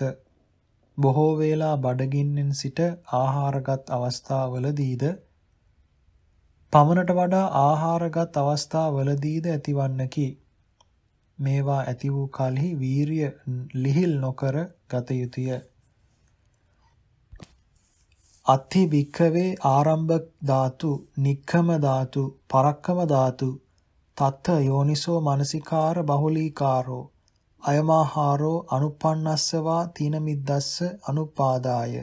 බොහෝ වේලා බඩගින්නෙන් සිට ආහාරගත් අවස්ථාවලදීද පමණට වඩා ආහාරගත් අවස්ථාවලදීද ඇතිවන්නකි. මේවා ඇති වූ කලෙහි වීරිය ලිහිල් නොකර ගත යුතුය. අත්ථි භික්ඛවේ ආරම්භ ධාතු, නික්ඛම ධාතු, පරක්කම ධාතු, තත්ත යෝනිසෝ මනසිකාර බහුලීකාරෝ, අයමාහාරෝ අනුපන්නස්සවා තීනමිද්දස්ස අනුපාදාය.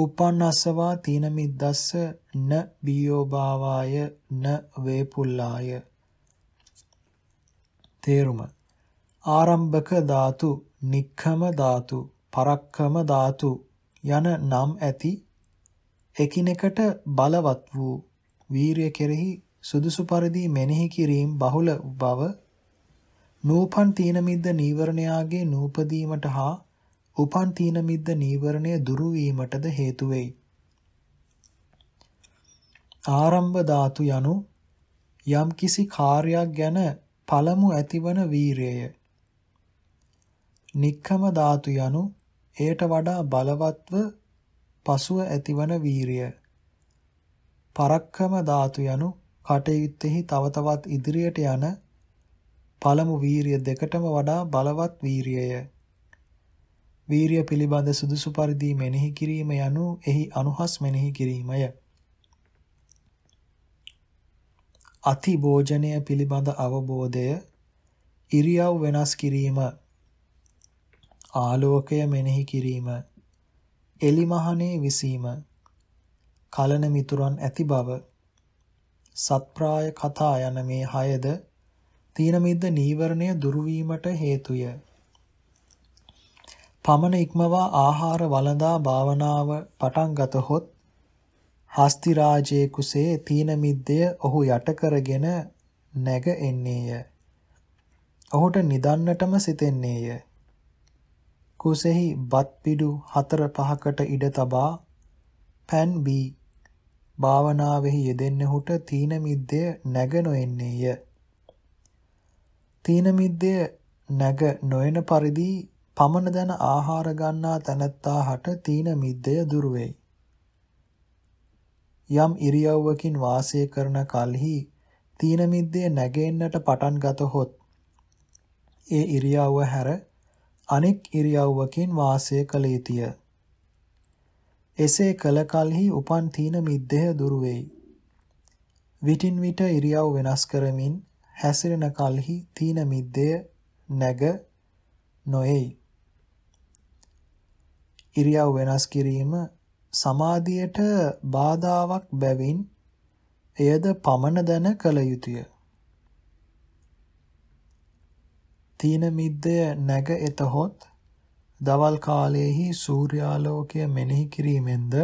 උපන්නස්සවා තීනමිද්දස්ස න බියෝභාවාය න වේපුල්ලාය තේරුම ආරම්භක ධාතු නික්ඛම ධාතු පරක්කම ධාතු යන නම් ඇති එකිනෙකට බලවත් වූ වීරය කෙරෙහි සුදුසු පරිදි මෙනෙහි කිරීම බහුල බව නූපන් තීන මිද්ද නීවරණයාගේ නූපදීමට හා උපන් තීන මිද්ද නීවරණය දුරු වීමටද හේතු වෙයි. ආරම්භ ධාතු යනු යම්කිසි කාර්යයක් ගැන පළමු ඇතිවන වීරයය. නික්කම ධාතු යනු එයට වඩා බලවත්ව පසුව ඇතිවන වීරිය. පරක්කම ධාතු යනු කටයුත්තෙහි තව තවත් ඉදිරියට යන පළමු වීරිය දෙකටම වඩා බලවත් වීරියය. වීරිය පිළිබඳ සුදුසු පරිදි මෙනෙහි කිරීම යනු එහි අනුහස් මෙනෙහි කිරීමය. අති භෝජනය පිළිබඳ අවබෝධය ඉරියව් වෙනස් කිරීම ආලෝකය මෙනෙහි කිරීම එලිමහනේ විසීම කලන මිතුරන් ඇති බව සත්ප්‍රාය කතා යන මේ හයද තීන මිද්ද නීවරණය දුරු වීමට හේතුය පමණ ඉක්මවා ආහාර වළඳා භාවනාව පටන් ගතහොත් හස්ති රාජයේ කුසේ තීන මිද්දය ඔහු යට කරගෙන නැග එන්නේය. ඔහුට නිදන්නටම සිතෙන්නේය. කුසෙහි බත් පිඩු හතර පහකට ඉඩ තබා පෑන් බී භාවනාවෙහි යෙදෙන්නෙහුට තීන මිද්දය නැග නොෙන්නේය. තීන මිද්දය නැග නොයන පරිදි පමණ දැන ආහාර ගන්නා තැනැත්තාහට තීන මිද්දය දුර වෙයි. යම් ඉරියව්වකින් වාසය කරන කලෙහි තීන මිද්දේ නැගෙන්නට පටන් ගතහොත් ඒ ඉරියව්ව හැර අනෙක් ඉරියව්වකින් වාසය කළ යුතුය. එසේ කළ කලෙහි උපන් තීන මිද්දේ දුර වෙයි. විටින් විට ඉරියව් වෙනස් කරමින් හැසිරෙන කලෙහි තීන මිද්දේ නැග නොයයි. ඉරියව් වෙනස් කිරීම සමාධියට බාධාවක් බැවින් එයද පමන දැන කළ යුතුය. තීන මිද්දය නැග එතහොත් දවල් කාලයේහි සූර්යාලෝකය මෙනෙහි කිරීමෙන්ද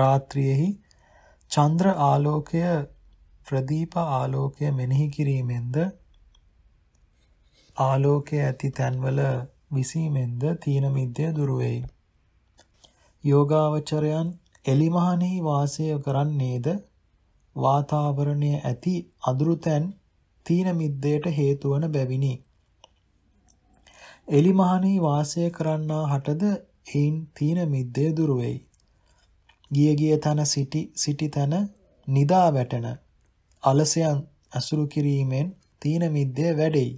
රාත්‍රියේහි චන්ද්‍ර ආලෝකය ප්‍රදීප ආලෝකය මෙනෙහි කිරීමෙන්ද ආලෝකය ඇති තැන්වල විසීමෙන්ද තීන මිද්දය දුර වෙයි. යෝගාවචරයන් එලිමහනෙහි වාසය කරන්නේද වාතාවරණයේ ඇති අඳුරුතැන් තීන මිද්දයට හේතු වන බැවිනි. එලිමහනෙහි වාසය කරන්නා හටද එයින් තීන මිද්දය දුර වෙයි. ගිය ගිය තන සිටි සිටි තන නිදා වැටෙන අලසයන් අසුරු කිරීමෙන් තීන මිද්දය වැඩෙයි.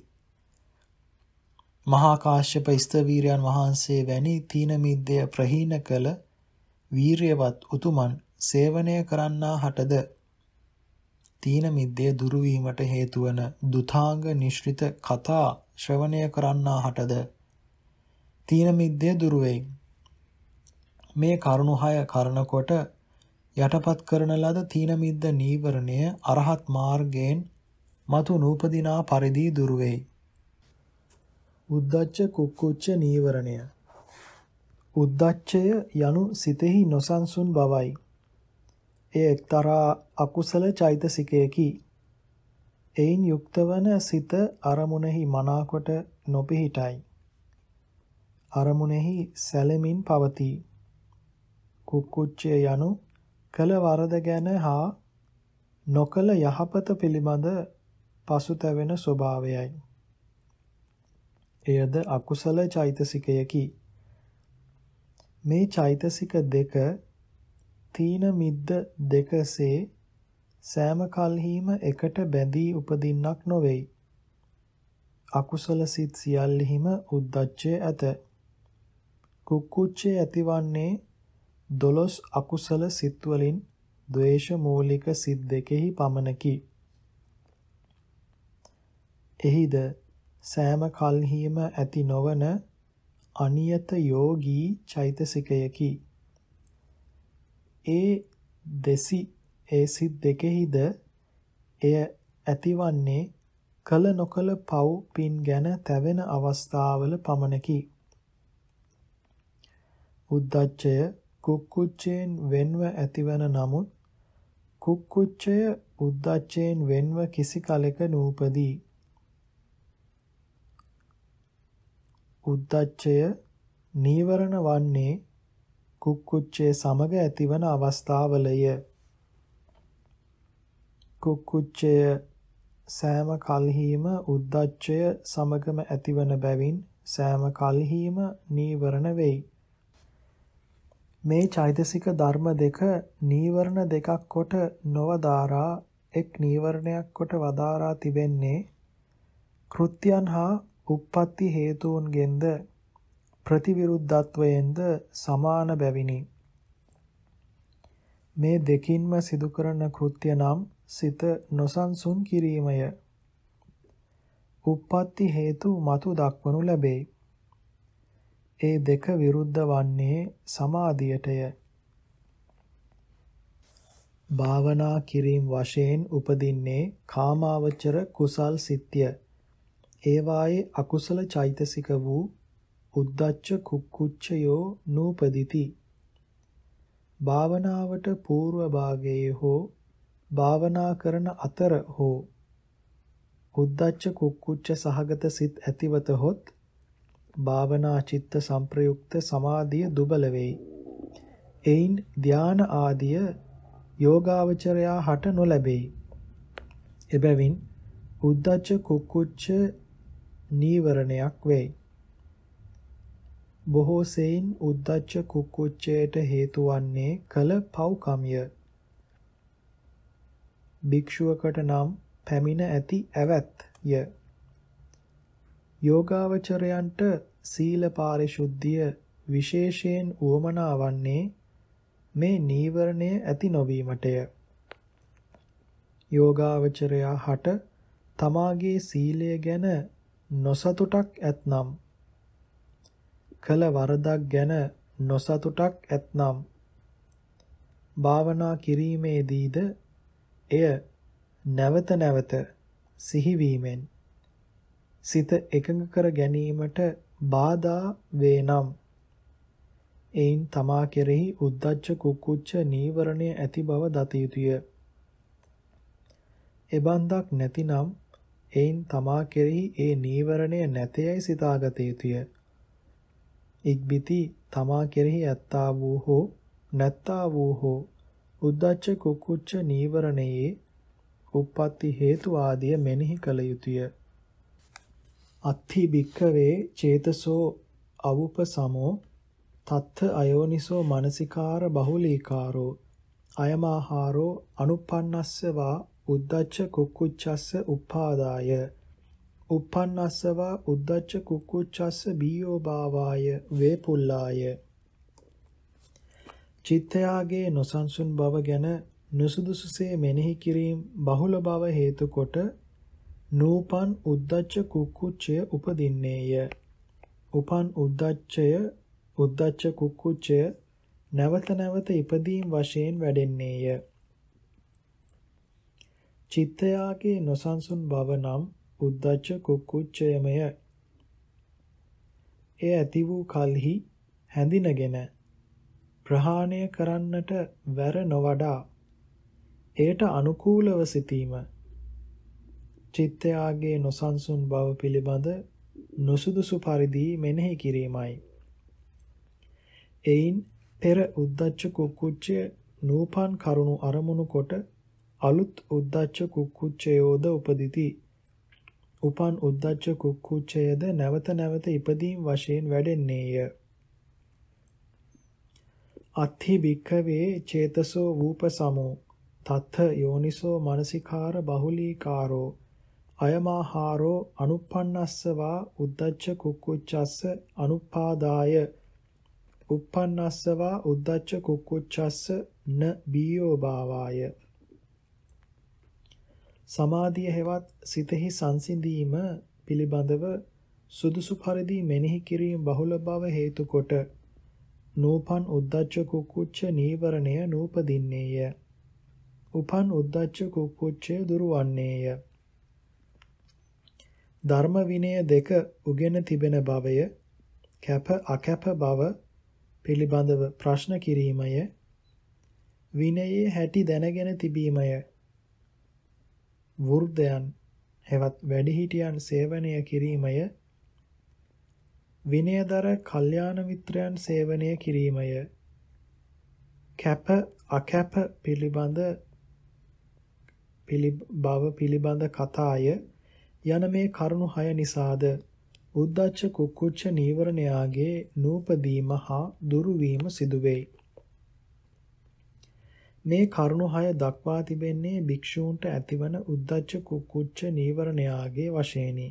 මහා කාශ්‍යප ස්තවීරයන් වහන්සේ වැනි තීනමිද්දය ප්‍රහීන කළ වීරියවත් උතුමන් සේවනය කරන්නා හටද තීනමිද්දය දුරු වීමට හේතු වන දුතාංග නිශ්රිත කතා ශ්‍රවණය කරන්නා හටද තීනමිද්දය දුරු වෙයි මේ කරුණු හය කරනකොට යටපත් කරන ලද තීනමිද්ද නීවරණය අරහත් මාර්ගයෙන් මතු නූපදිනා පරිදි දුර වෙයි. උද්දච්ච කුක්කුච්ච නීවරණය උද්දච්චය යනු සිතෙහි නොසන්සුන් බවයි එය එක්තරා අකුසල චෛතසිකයකි එයින් යුක්තවන සිත අරමුණෙහි මනාකොට නොපිහිටයි අරමුණෙහි සැලමින් පවතී කුක්කුච්චය යනු කල වරද ගැන හා නොකල යහපත පිළිබඳ පසුතැවෙන ස්වභාවයයි එයද අකුසල චෛතසිකයකි. මේ චෛතසික දෙක තීන මිද්ද දෙකසේ සෑම කල්හිම එකට බැඳී උපදින්නක් නොවේයි. අකුසල සිත් සියල්ලෙහිම උද්දච්චය ඇත. කුක්කුච්චේ ඇතිවන්නේ දොළොස් අකුසල සිත් වලින් ද්වේෂ මූලික සිත් දෙකෙහි පමණකි. එහිද සෑම කල්හිම ඇති නොවන අනියත යෝගී චෛතසිකයකි. ඒ දෙසි ඒ සිත් දෙකෙහිද එය ඇතිවන්නේ කල නොකල පව් පින් ගැන තැවෙන අවස්ථාවල පමණකි. උද්දච්චය කුක්කුච්චයෙන් වෙන්ව ඇතිවන නමුත් කුක්කුච්චය උද්දච්චයෙන් වෙන්ව කිසි කලෙක නූපදී. උද්දච්චය නීවරණ වන්නේ කුක්කුච්චේ සමග ඇතිවන අවස්ථාවලය. කුක්කුච්චය සෑම කල්හිම උද්දච්චය සමගම ඇතිවන බැවින් සෑම කල්හිම නීවරණ වෙයි. මේ චෛතසික ධර්ම දෙක නීවරණ දෙකක් කොට නොවදාරා එක් නීවරණයක් කොට වදාරා තිබෙන්නේ කෘත්‍යයන් හා උප්පත්ති හේතුන්ගෙන්ද ප්‍රතිවිරුද්ධත්වයෙන්ද සමාන බැවිනි. මේ දෙකින්ම සිදු කරන කෘත්‍ය නම් සිත නොසන්සුන් කිරීමය. උප්පත්ති හේතු මතු දක්වනු ලැබේ. ඒ දෙක විරුද්ධ වන්නේ සමාධියටය. භාවනා කිරීම වශයෙන් උපදින්නේ කාමාවචර කුසල් සිත්ය. ඒවායේ අකුසල චෛතසික වූ උද්දච්ච කුක්කුච්චයෝ නූපදිති. භාවනාවට పూర్ව භාගයේ හෝ භාවනා කරන අතර හෝ උද්දච්ච කුක්කුච්ච සහගත සිත් ඇතිවත හොත් භාවනා චිත්ත සංප්‍රයුක්ත සමාධිය දුබල වෙයි. එයින් ධාන ආදිය යෝගාවචරයා හට නොලැබේ. එබැවින් උද්දච්ච කුක්කුච්ච නීවරණයක් වෙයි. බොහෝ සෙයින් උද්දච්ච කුක්කුච්චයට හේතු වන්නේ කල පව්කමිය. භික්ෂුවකට නම් පැමිණ ඇති ඇවැත්ය. යෝගාවචරයන්ට සීල පාරිශුද්ධිය විශේෂයෙන් උවමනා වන්නේ මේ නීවරණය ඇති නොවීමටය. යෝගාවචරයා හට තමාගේ සීලය ගැන නොසතුටක් ඇත්නම් කල වරදක් ගැන නොසතුටක් ඇත්නම් භාවනා කිරීමේදීද එය නැවත නැවත සිහිවීමෙන් සිත එකඟ කර ගැනීමට බාධා වේනම් එයින් තමා කෙරෙහි උද්දච්ච කුක්කුච්ච නීවරණය ඇති බව දත යුතුය. එබන්දක් නැතිනම් එයින් තමා කෙරෙහි ඒ නීවරණය නැතයයි සිතාගත යුතුය. ඉක්බිති තමා කෙරෙහි ඇත්තා වූ හෝ නැත්තා වූ හෝ උද්දච්ච කුක්කුච්ච නීවරණයේ උප්පත්ති හේතු ආදිය මෙනෙහි කළ යුතුය. අත්ථි භික්ඛවේ චේතසෝ අවුපසමෝ තත්ථ අයෝනිසෝ මනසිකාර බහුලීකාරෝ අයමාහාරෝ අනුපන්නස්සවා උද්දච්ච කුක්කුච්චස්ස උපාදාය uppannassawa uddacca kukkuccassa biyo bavaya vepullaya චිත්තයාගේ නොසන්සුන් බව ගැන නුසුදුසුසේ මෙනෙහි කිරීම බහුල බව හේතු කොට නූපන් උද්දච්ච කුක්කුච්චය උපදින්නේය. උපන් උද්දච්චය උද්දච්ච කුක්කුච්චය නැවත නැවත ඉපදීම් වශයෙන් වැඩෙන්නේය. චිත්තයාගේ නොසන්සුන් බව නම් උද්දච්ච කුක්කුච්චයමය. එය ඇති වූ කලෙහි හැඳිනගෙන ප්‍රහාණය කරන්නට වැර නොවඩා එයට අනුකූලව සිටීම චිත්තයාගේ නොසන්සුන් බව පිළිබඳ නොසුදුසු පරිදි මෙනෙහි කිරීමයි. එයින් පෙර උද්දච්ච කුක්කුච්චය නූපන් කරුණු අරමුණු කොට අලුත් උද්දච්ච කුක්කුච්චයෝද උපදිති. උපන් උද්දච්ච කුක්කුච්චයද නැවත නැවත ඉපදීම් වශයෙන් වැඩෙන්නේය. අත්ථි භික්ඛවේ චේතසෝ වූපසමෝ තත්ථ යෝනිසෝ මනසිකාර බහුලීකාරෝ අයමාහාරෝ අනුප්පන්නස්සවා උද්දච්ච කුක්කුච්චස්ස අනුපාදාය uppannassawa uddacca kukkkuccassa na biyo bavaaya සමාධිය හෙවත් සිතෙහි සංසිඳීම පිළිබඳව සුදුසු පරිදි මෙනෙහි කිරීම බහුල බව හේතු කොට නූපන් උද්දච්ච කුක්කුච්ච නීවරණය නූපදින්නේය. උපන් උද්දච්ච කුක්කුච්චය දුරවන්නේය. ධර්ම විනය දෙක උගෙන තිබෙන බවය කැප අකැප බව පිළිබඳව ප්‍රශ්න කිරීමය විනයේ හැටි දැනගෙන තිබීමය වෘද්ධයන් හෙවත් වැඩිහිටියන් සේවනය කිරීමය විනයදර කල්යාණ මිත්‍රයන් සේවනය කිරීමය කැප අකැප පිළිබඳ බව පිළිබඳ කතාය යන මේ කරුණු හය නිසාද උද්දච්ච කුක්කුච්ච නීවරණයාගේ නූපදීම හා දුරු වීම සිදුවේ මේ කරුණු හය දක්වා තිබෙන්නේ භික්ෂූන්ට ඇතිවන උද්දච්ච කුක්කුච්ච නීවරණයාගේ වශයෙනි.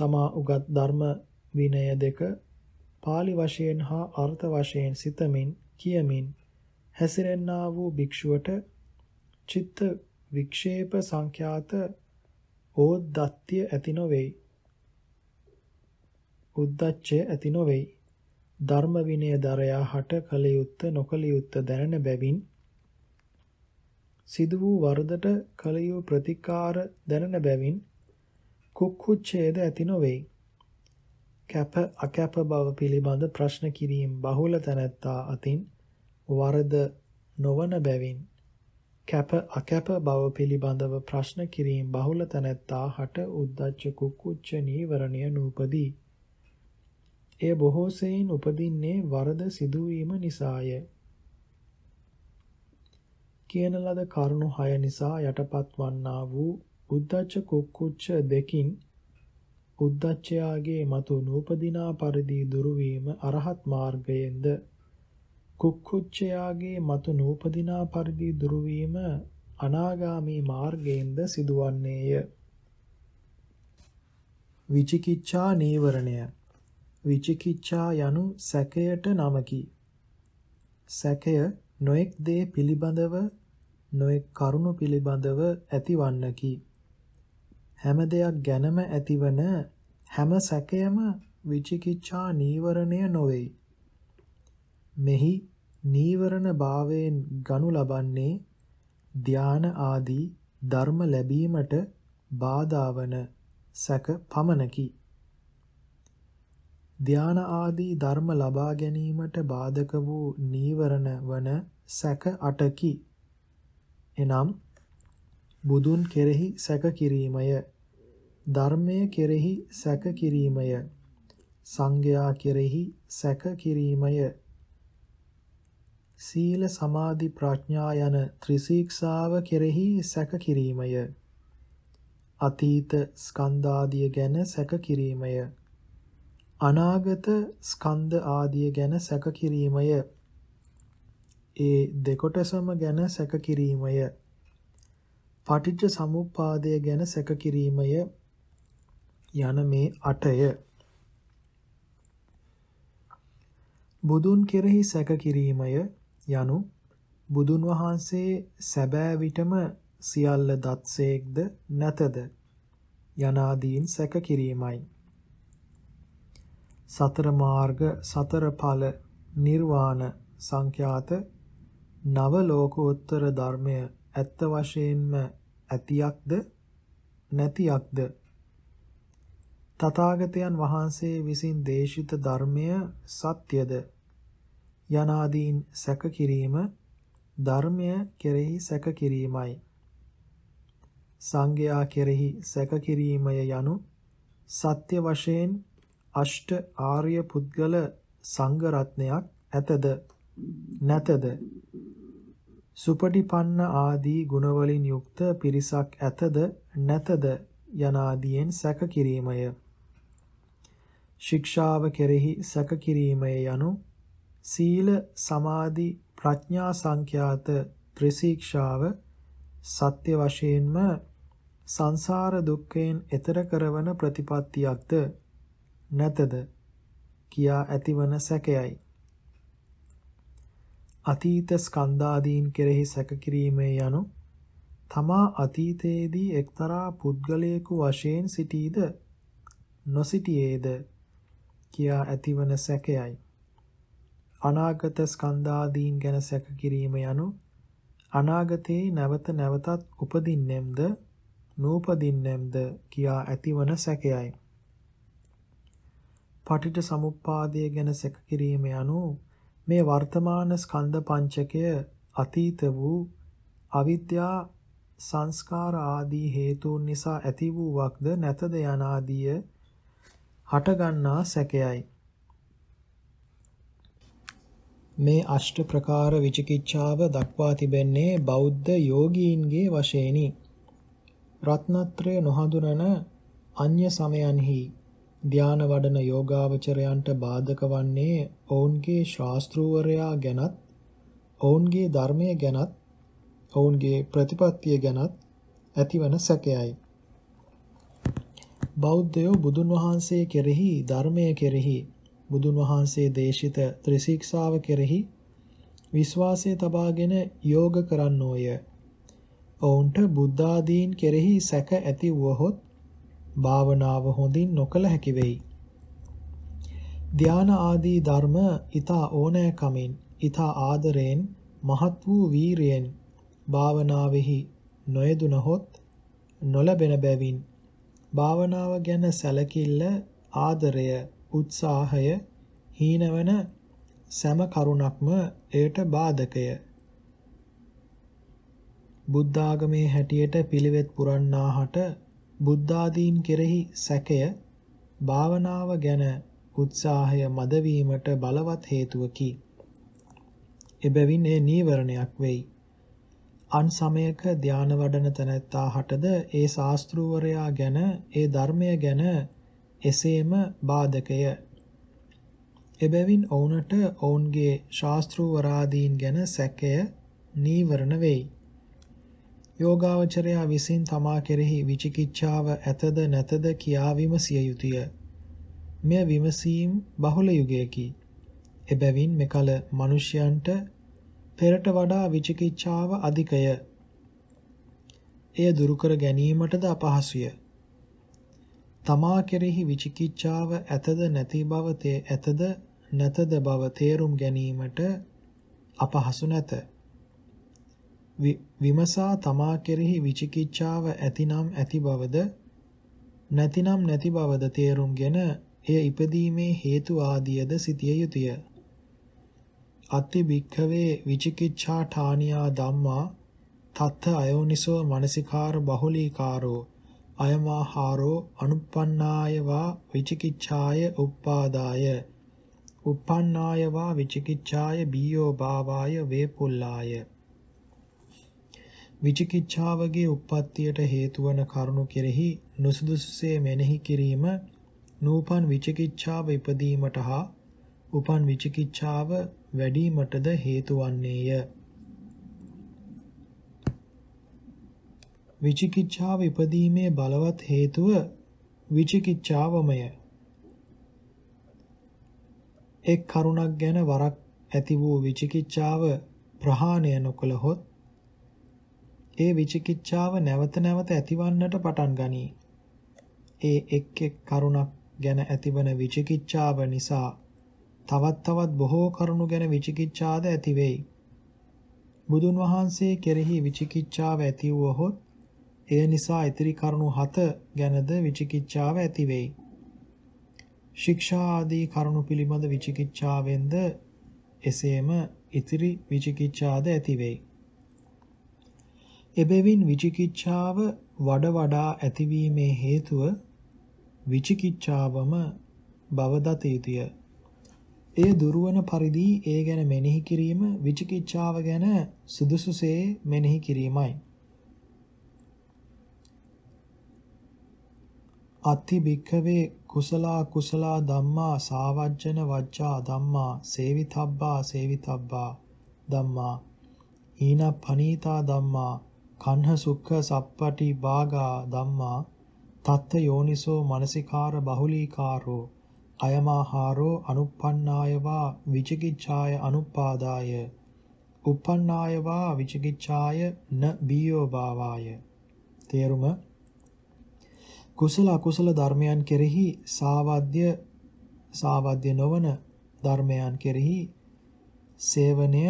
තමා උගත් ධර්ම විනය දෙක pāli වශයෙන් හා අර්ථ වශයෙන් සිතමින් කියමින් හැසිරෙන්නා වූ භික්ෂුවට චිත්ත වික්ෂේප සංඛ්‍යාත ඕද්දත්‍ය ඇති නොවේයි. උද්දච්චය ඇති නොවේයි. ධර්ම විනය දරයා හට කලියුත්ත නොකලියුත්ත දැනන බැවින් සිදු වූ වරදට කලියු ප්‍රතිකාර දැනන බැවින් කුක්කුච්ඡේද ඇති නොවේ. කැප අකැප බව පිළිබඳ ප්‍රශ්න කිරීම බහුල තැනැත්තා අතින් වරද නොවන බැවින් කැප අකැප බව පිළිබඳව ප්‍රශ්න කිරීම බහුල තැනැත්තා හට උද්දච්ච කුක්කුච්ච නීවරණය නූපදී එය බොහෝ සෙයින් උපදින්නේ වරද සිදුවීම නිසාය. කියන ලද කරුණු 6 නිසා යටපත් වන්නා වූ උද්දච්ච කුක්කුච්ච දෙකින් උද්දච්චයාගේ මතු නූපදිනා පරිදි දුරවීම අරහත් මාර්ගයෙන්ද කුක්කුච්චයාගේ මතු නූපදිනා පරිදි දුරවීම අනාගාමී මාර්ගයෙන්ද සිදුවන්නේය. විචිකිච්ඡා නීවරණය විචිකිච්ඡා යනු සැකයට නමකි. සැකය නොඑක් දේ පිළිබඳව නොඑක් කරුණු පිළිබඳව ඇතිවන්නකි. හැම දෙයක් ගැනම ඇතිවන හැම සැකයම විචිකිච්ඡා නීවරණය නොවේ. මෙහි නීවරණ භාවයෙන් ගනු ලබන්නේ ධාන ආදී ධර්ම ලැබීමට බාධා වන සැක පමණකි. ධාන ආදී ධර්ම ලබා ගැනීමට බාධක වූ නීවරණ වන සැක අටකි. එනම් බුදුන් කෙරෙහි සැක කිරීමය ධර්මය කෙරෙහි සැක කිරීමය සංඝයා කෙරෙහි සැක කිරීමය සීල සමාධි ප්‍රඥා යන ත්‍රිසීක්ෂාව කෙරෙහි සැක කිරීමය අතීත ස්කන්ධාදිය ගැන සැක කිරීමය අනාගත ස්කන්ධ ආදිය ගැන සැක කිරීමය. ඒ දෙකොටසම ගැන සැක කිරීමය. පටිච්ච සමුප්පාදය ගැන සැක කිරීමය යන මේ අටය. බුදුන් කෙරෙහි සැක කිරීමය යනු බුදුන් වහන්සේ සැබෑ විටම සියල්ල දත්සේක්ද නැතද යනාදීන් සැක කිරීමයි. සතර මාර්ග සතර ඵල නිර්වාණ සංඛ්‍යාත නව ලෝකෝත්තර ධර්මය ඇත්ත වශයෙන්ම ඇතියක්ද නැතියක්ද තථාගතයන් වහන්සේ විසින් දේශිත ධර්මය සත්‍යද යනාදීන් සැක කිරීම ධර්මය කෙරෙහි සැක කිරීමයි සංඝයා කෙරෙහි සැක කිරීමය යනු සත්‍ය වශයෙන් අෂ්ට ආර්ය පුද්ගල සංඝ රත්නයක් ඇතද නැතද සුපටිපන්න ආදී ගුණවලින් යුක්ත පිරිසක් ඇතද නැතද යනාදීෙන් සැකකිරීමය ශික්ෂාව කෙරෙහි සැකකිරීමය යනු සීල සමාධි ප්‍රඥා සංඛ්‍යාත ත්‍රිශීක්ෂාව සත්‍ය වශයෙන්ම සංසාර දුක්ඛයෙන් එතර කරවන ප්‍රතිපත්තියක්ද නැතද කියා ඇතිවන සැකයයි. අතීත ස්කන්ධාදීන් කෙරෙහි සැකකිරීමේ යනු තමා අතීතයේදී එක්තරා පුද්ගලයෙකු වශයෙන් සිටීද නොසිටියේද කියා ඇතිවන සැකයයි. අනාගත ස්කන්ධාදීන් ගැන සැකකිරීම යනු අනාගතයේ නැවත නැවතත් උපදින්නෙම්ද නූපදින්නෙම්ද කියා ඇතිවන සැකයයි. පටිට සමුප්පාදය ගැන සැක කිරීම යනු මේ වර්තමාන ස්කන්ධ පංචකය අතීත වූ අවිද්‍යා සංස්කාර ආදී හේතුන් නිසා ඇති වූ වක්ද නැතද යන ආදී හටගන්නා සැකයයි මේ අෂ්ට ප්‍රකාර විචිකිච්ඡාව දක්වා තිබෙන්නේ බෞද්ධ යෝගීන්ගේ වශයෙනි රත්නත්‍රය නොහඳුනන අන්‍ය සමයන්හි ධාන වඩන යෝගාවචරයන්ට බාධක වන්නේ ඔවුන්ගේ ශාස්ත්‍රූවරයා ගැනත් ඔවුන්ගේ ධර්මය ගැනත් ඔවුන්ගේ ප්‍රතිපත්තිය ගැනත් ඇතිවන සැකයයි. බෞද්ධයෝ බුදුන් වහන්සේ කෙරෙහි ධර්මය කෙරෙහි බුදුන් වහන්සේ දේශිත ත්‍රිශික්ෂාව කෙරෙහි විශ්වාසය තබාගෙන යෝග කරන්නෝය. ඔවුන්ට බුද්ධාදීන් කෙරෙහි සැක ඇති වුවහොත් භාවනාව හොඳින් නොකළ හැකි වෙයි. ධාන ආදී ධර්ම ඊතා ඕනෑකමින් ඊතා ආදරයෙන් මහත් වූ වීරියෙන් භාවනාවෙහි නොයදුනහොත් නොලබෙන බැවින් භාවනාව ගැන සැලකිල්ල ආදරය උත්සාහය හීනවන සෑම කරුණක්ම එයට බාධකය බුද්ධාගමේ හැටියට පිළිවෙත් පුරන්නාහට බුද්ධාදීන් කෙරෙහි සැකය භාවනාව ගැන උත්සාහය මදවීමට බලවත් හේතුවකි. එබැවින් ඒ නීවරණයක් වෙයි. අන් සමයක ධාන වඩන තැනැත්තා හටද ඒ ශාස්ත්‍රූවරයා ගැන ඒ ධර්මය ගැන එසේම බාධකය. එබැවින් ඔවුනට ඔවුන්ගේ ශාස්ත්‍රූවරාදීන් ගැන සැකය නීවරණ වෙයි. යෝගාවචරයා විසින් තමා කෙරෙහි විචිකිච්ඡාව ඇතද නැතද කියා විමසිය යුතුය. මෙය විමසීම් බහුල යුගයකි. එබැවින් මෙකල මිනිසයන්ට පෙරට වඩා විචිකිච්ඡාව අධිකය. එය දුරු කර ගැනීමටද අපහසුය. තමා කෙරෙහි විචිකිච්ඡාව ඇතද නැති බව ඇතද නැතද බව තේරුම් ගැනීමට අපහසු නැත. විමසා තමා කෙරෙහි විචිකිච්ඡාව ඇතිනම් ඇති බවද නැතිනම් නැති බවද තේරුම්ගෙන එය ඉපදීමේ හේතු ආදියද සිටිය යුතුය. අත්ති භික්ඛවේ විචිකිච්ඡා ඨානියා ධම්මා තත්ත අයෝනිසෝ මනසිකාර බහුලීකාරෝ අයමාහාරෝ අනුප්පන්නායවා විචිකිච්ඡාය උප්පාදාය uppannāyavā vichikiccāya bīyo bāvāya vepullāya විචිකිච්ඡාවගේ උප්පත්තියට හේතු වන කරුණු කෙරෙහි නුසුදුසුසේ මෙනෙහි කිරීම නූපන් විචිකිච්ඡාව ඉපදීමට හා උපන් විචිකිච්ඡාව වැඩිවීමටද හේතු වන්නේය. විචිකිච්ඡාව ඉපදීමේ බලවත් හේතුව විචිකිච්ඡාවමය. එක් කරුණක් ගැන වරක් ඇති වූ විචිකිච්ඡාව ප්‍රහාණය නොකළහොත් ඒ විචිකිච්ඡාව නැවත නැවත ඇතිවන්නට පටන් ගනී. ඒ එක් එක් කරුණක් ගැන ඇතිවන විචිකිච්ඡාව නිසා තවත් තවත් බොහෝ කරුණු ගැන විචිකිච්ඡාද ඇති වෙයි. බුදුන් වහන්සේ කෙරෙහි විචිකිච්ඡාව ඇති වුවහොත් ඒ නිසා ඉතිරි කරුණු හත ගැනද විචිකිච්ඡාව ඇති වෙයි. ශික්ෂා ආදී කරුණු පිළිබඳ විචිකිච්ඡාවෙන්ද එසේම ඉතිරි විචිකිච්ඡාද ඇති වෙයි. එබැවින් විචිකිච්ඡාව වඩ වඩා ඇතිවීමේ හේතුව විචිකිච්ඡාවම බවදත යුතුය. ඒ දුරවන පරිදි ඒ ගැන මෙනෙහි කිරීම විචිකිච්ඡාව ගැන සුදුසුසේ මෙනෙහි කිරීමයි. අත්ති භික්ඛවේ කුසලා කුසලා ධම්මා සාවජ්ජන වච්චා ධම්මා සේවිතබ්බා සේවිතබ්බා ධම්මා ඊන පනීතා ධම්මා කන්හ සුක්ඛ සප්පටි බාගා ධම්මා තත්ත යෝනිසෝ මනසිකාර බහුලීකාරෝ අයමාහාරෝ අනුප්පන්නායවා විචිකිච්ඡාය අනුපාදාය උප්පන්නායවා විචිකිච්ඡාය න බියෝ භාවාය තේරුම කුසල අකුසල ධර්මයන් කෙරෙහි සාවද්‍ය සාවද්‍ය නොවන ධර්මයන් කෙරෙහි සේවනය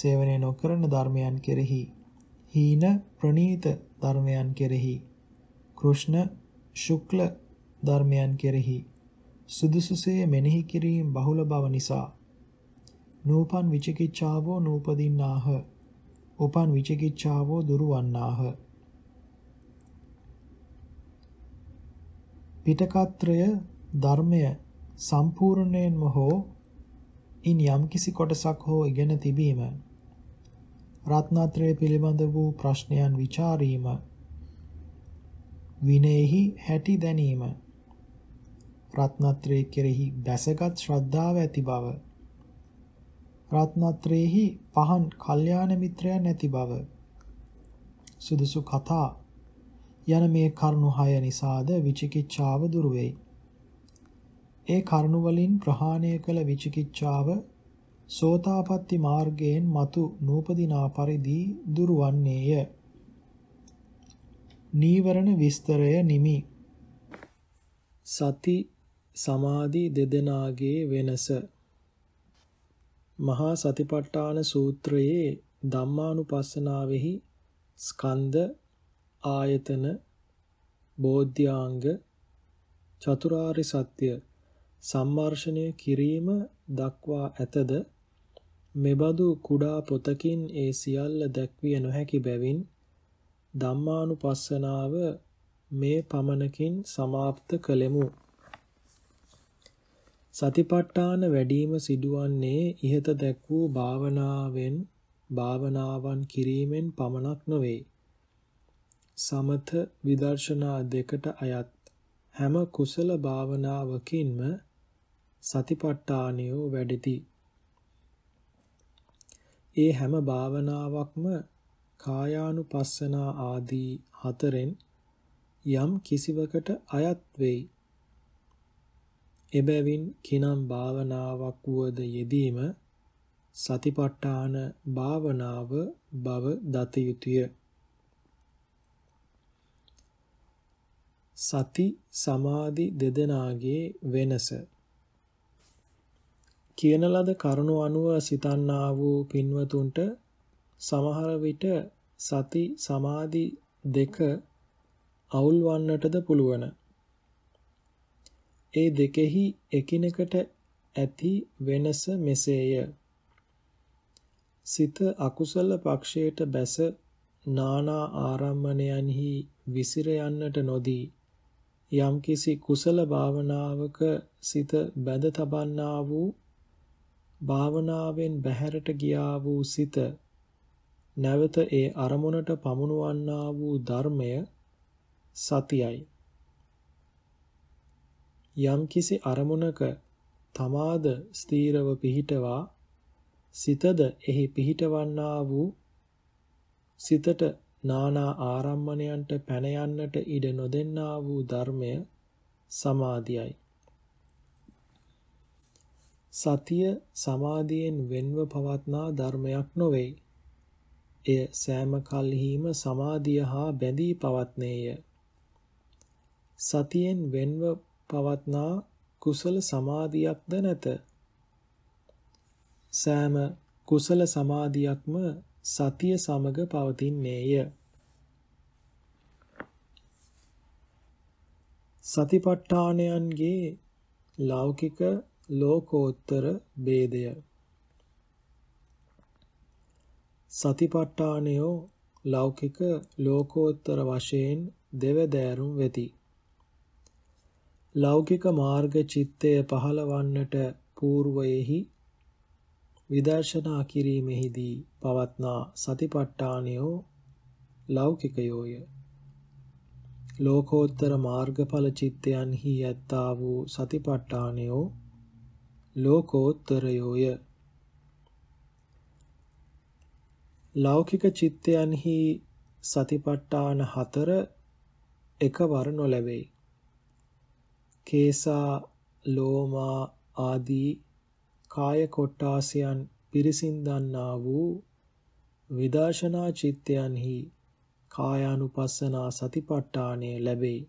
සේවනය නොකරන ධර්මයන් කෙරෙහි හීන ප්‍රනීත ධර්මයන් කෙරෙහි කෘෂ්ණ ශුක්ල ධර්මයන් කෙරෙහි සුදුසුසේ මෙනෙහි කිරීම බහුල බව නිසා නූපන් විචිකිච්ඡාවෝ නූපදින්නාහ උපන් විචිකිච්ඡාවෝ දුරවන්නාහ පිටකත්‍රය ධර්මය සම්පූර්ණයෙන්ම හෝ ඉන් යම්කිසි කොටසක් හෝ ඉගෙන තිබීම රත්නත්‍රය පිළිබඳ වූ ප්‍රශ්නයන් ਵਿਚාරීම විනයෙහි හැටි දැනීම රත්නත්‍රය කෙරෙහි බැසගත් ශ්‍රද්ධාව ඇති බව රත්නත්‍රයෙහි පහන් කල්යාණ මිත්‍රයන් ඇති බව සුදුසු කතා යන මේ කරුණු හය නිසාද විචිකිච්ඡාව දුර වෙයි. ඒ කරුණු වලින් ප්‍රහාණය කළ විචිකිච්ඡාව සෝතාපට්ටි මාර්ගයෙන් మతు නූපදිනා පරිදි දුරවන්නේය. නීවරණ විස්තරය නිමි. සති සමාධි දෙදෙනාගේ වෙනස මහා සතිපට්ඨාන සූත්‍රයේ ධම්මානුපස්සනාවෙහි ස්කන්ධ ආයතන බෝධ්‍යාංග චතුරාර්ය සත්‍ය සම්මර්ෂණය කිරීම දක්වා ඇතද මෙබඳු කුඩා පොතකින් ඒ සියල්ල දැක්විය නොහැකි බැවින් ධම්මානුපස්සනාව මේ පමණකින් સમાપ્ત කළෙමු. සතිපට්ඨාන වැඩිම සිදුවන්නේ ইহත දැක් වූ භාවනාවෙන් භාවනාවන් කිරීමෙන් පමණක් නොවේ. සමත විදර්ශනා දෙකට අයත් හැම කුසල භාවනාවකින්ම සතිපට්ඨානියෝ වැඩිති. ඒ හැම භාවනාවක්ම කායානුපස්සනා ආදී හතරෙන් යම් කිසිවකට අයත් වෙයි. එබැවින් කිනම් භාවනාවක් වුවද යෙදීම සතිපට්ඨාන භාවනාව බව දත යුතුය. සති සමාධි දෙදෙනාගේ වෙනස කියන ලද කරුණු අනුව සිතන්නා වූ පින්වතුන්ට සමහර විට සති සමාධි දෙක අවුල් වන්නටද පුළුවන්. ඒ දෙකෙහි එකිනෙකට ඇති වෙනස මෙසේය. සිත අකුසල පක්ෂයට බැස නානා ආරම්මණයන්හි විසිර යන්නට නොදී යම්කිසි කුසල භාවනාවක සිත බැඳ තබන්නා වූ භාවනාවෙන් බැහැරට ගියා වූ සිත නැවත ඒ අරමුණට පමුණවන්නා වූ ධර්මය සතියයි. යම්කිසි අරමුණක තමාද ස්ථීරව පිහිටවා සිතද එහි පිහිටවන්නා වූ සිතට නානා ආරම්මණයන්ට පැන යන්නට ඉඩ නොදෙන්නා වූ ධර්මය සමාධියයි. සතිය සමාධියෙන් වෙන්ව පවත්නා ධර්මයක් නොවේ. එය සෑම කල්හිම සමාධිය හා බැඳී පවත්නේය. සතියෙන් වෙන්ව පවත්නා කුසල සමාධියක්ද නැත. සෑම කුසල සමාධියක්ම සතිය සමග පවතින්නේය. සතිපට්ඨානයන්ගේ ලෞකික ලෝකෝත්තර ભેදය සතිපට්ඨානයෝ ලෞකික ලෝකෝත්තර වශයෙන් දෙවදෑරුම් වෙති ලෞකික මාර්ග චිත්තය පහළවන්නට పూర్වයෙහි විදර්ශනා කිරීමෙහිදී පවත්නා සතිපට්ඨානයෝ ලෞකිකයෝය ලෝකෝත්තර මාර්ගඵල චිත්තයන්හි ඇත්තා වූ සතිපට්ඨානයෝ ලෝකෝත්තරයෝය ලෞකික චිත්තයන්හි සතිපට්ඨාන හතර එකවර නොලැබෙයි කේසා ලෝමා ආදී කාය කොට්ටාසයන් පිරිසින් දන්නා වූ විදර්ශනා චිත්තයන්හි කායානුපස්සනා සතිපට්ඨානය ලැබේ.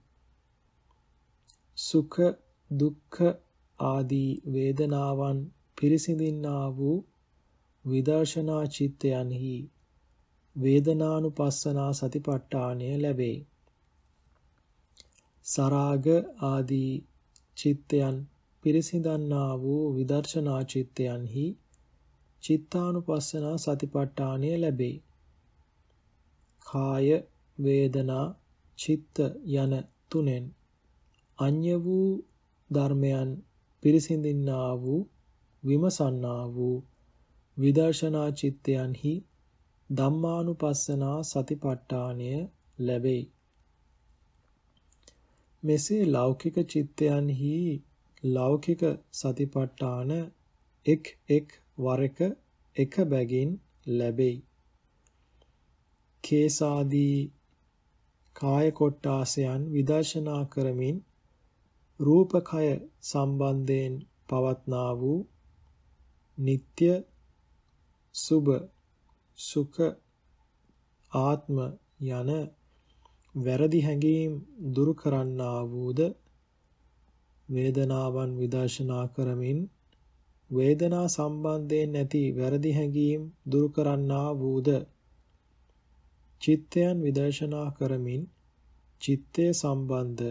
සුඛ දුක්ඛ ආදී වේදනාවන් පිරිසිඳින්නා වූ විදර්ශනා චිත්තයන්හි වේදනානුපස්සනා සතිපට්ඨානය ලැබේ. සරාග ආදී චිත්තයන් පිරිසිඳන්නා වූ විදර්ශනා චිත්තයන්හි චිත්තානුපස්සනා සතිපට්ඨානය ලැබේ. කාය වේදනා චිත්ත යන තුනෙන් අඤ්‍ය වූ ධර්මයන් පිරිසිඳින්නා වූ විමසන්නා වූ විදර්ශනා චිත්තයන්හි ධම්මානුපස්සනා සතිපට්ඨානය ලැබෙයි. මෙසේ ලෞකික චිත්තයන්හි ලෞකික සතිපට්ඨාන එක් එක් වරක එක බැගින් ලැබෙයි. කේසාදී කාය කොට්ටාසයන් විදර්ශනා කරමින් රූපකය සම්බන්ධයෙන් පවත්නා වූ නিত্য සුභ සුඛ ආත්ම යන වැරදි හැඟීම් දුරු කරන්නා වූද වේදනාවන් විදර්ශනා කරමින් වේදනා සම්බන්ධයෙන් නැති වැරදි හැඟීම් දුරු කරන්නා වූද චිත්තයන් විදර්ශනා කරමින් චිත්තය සම්බන්ධ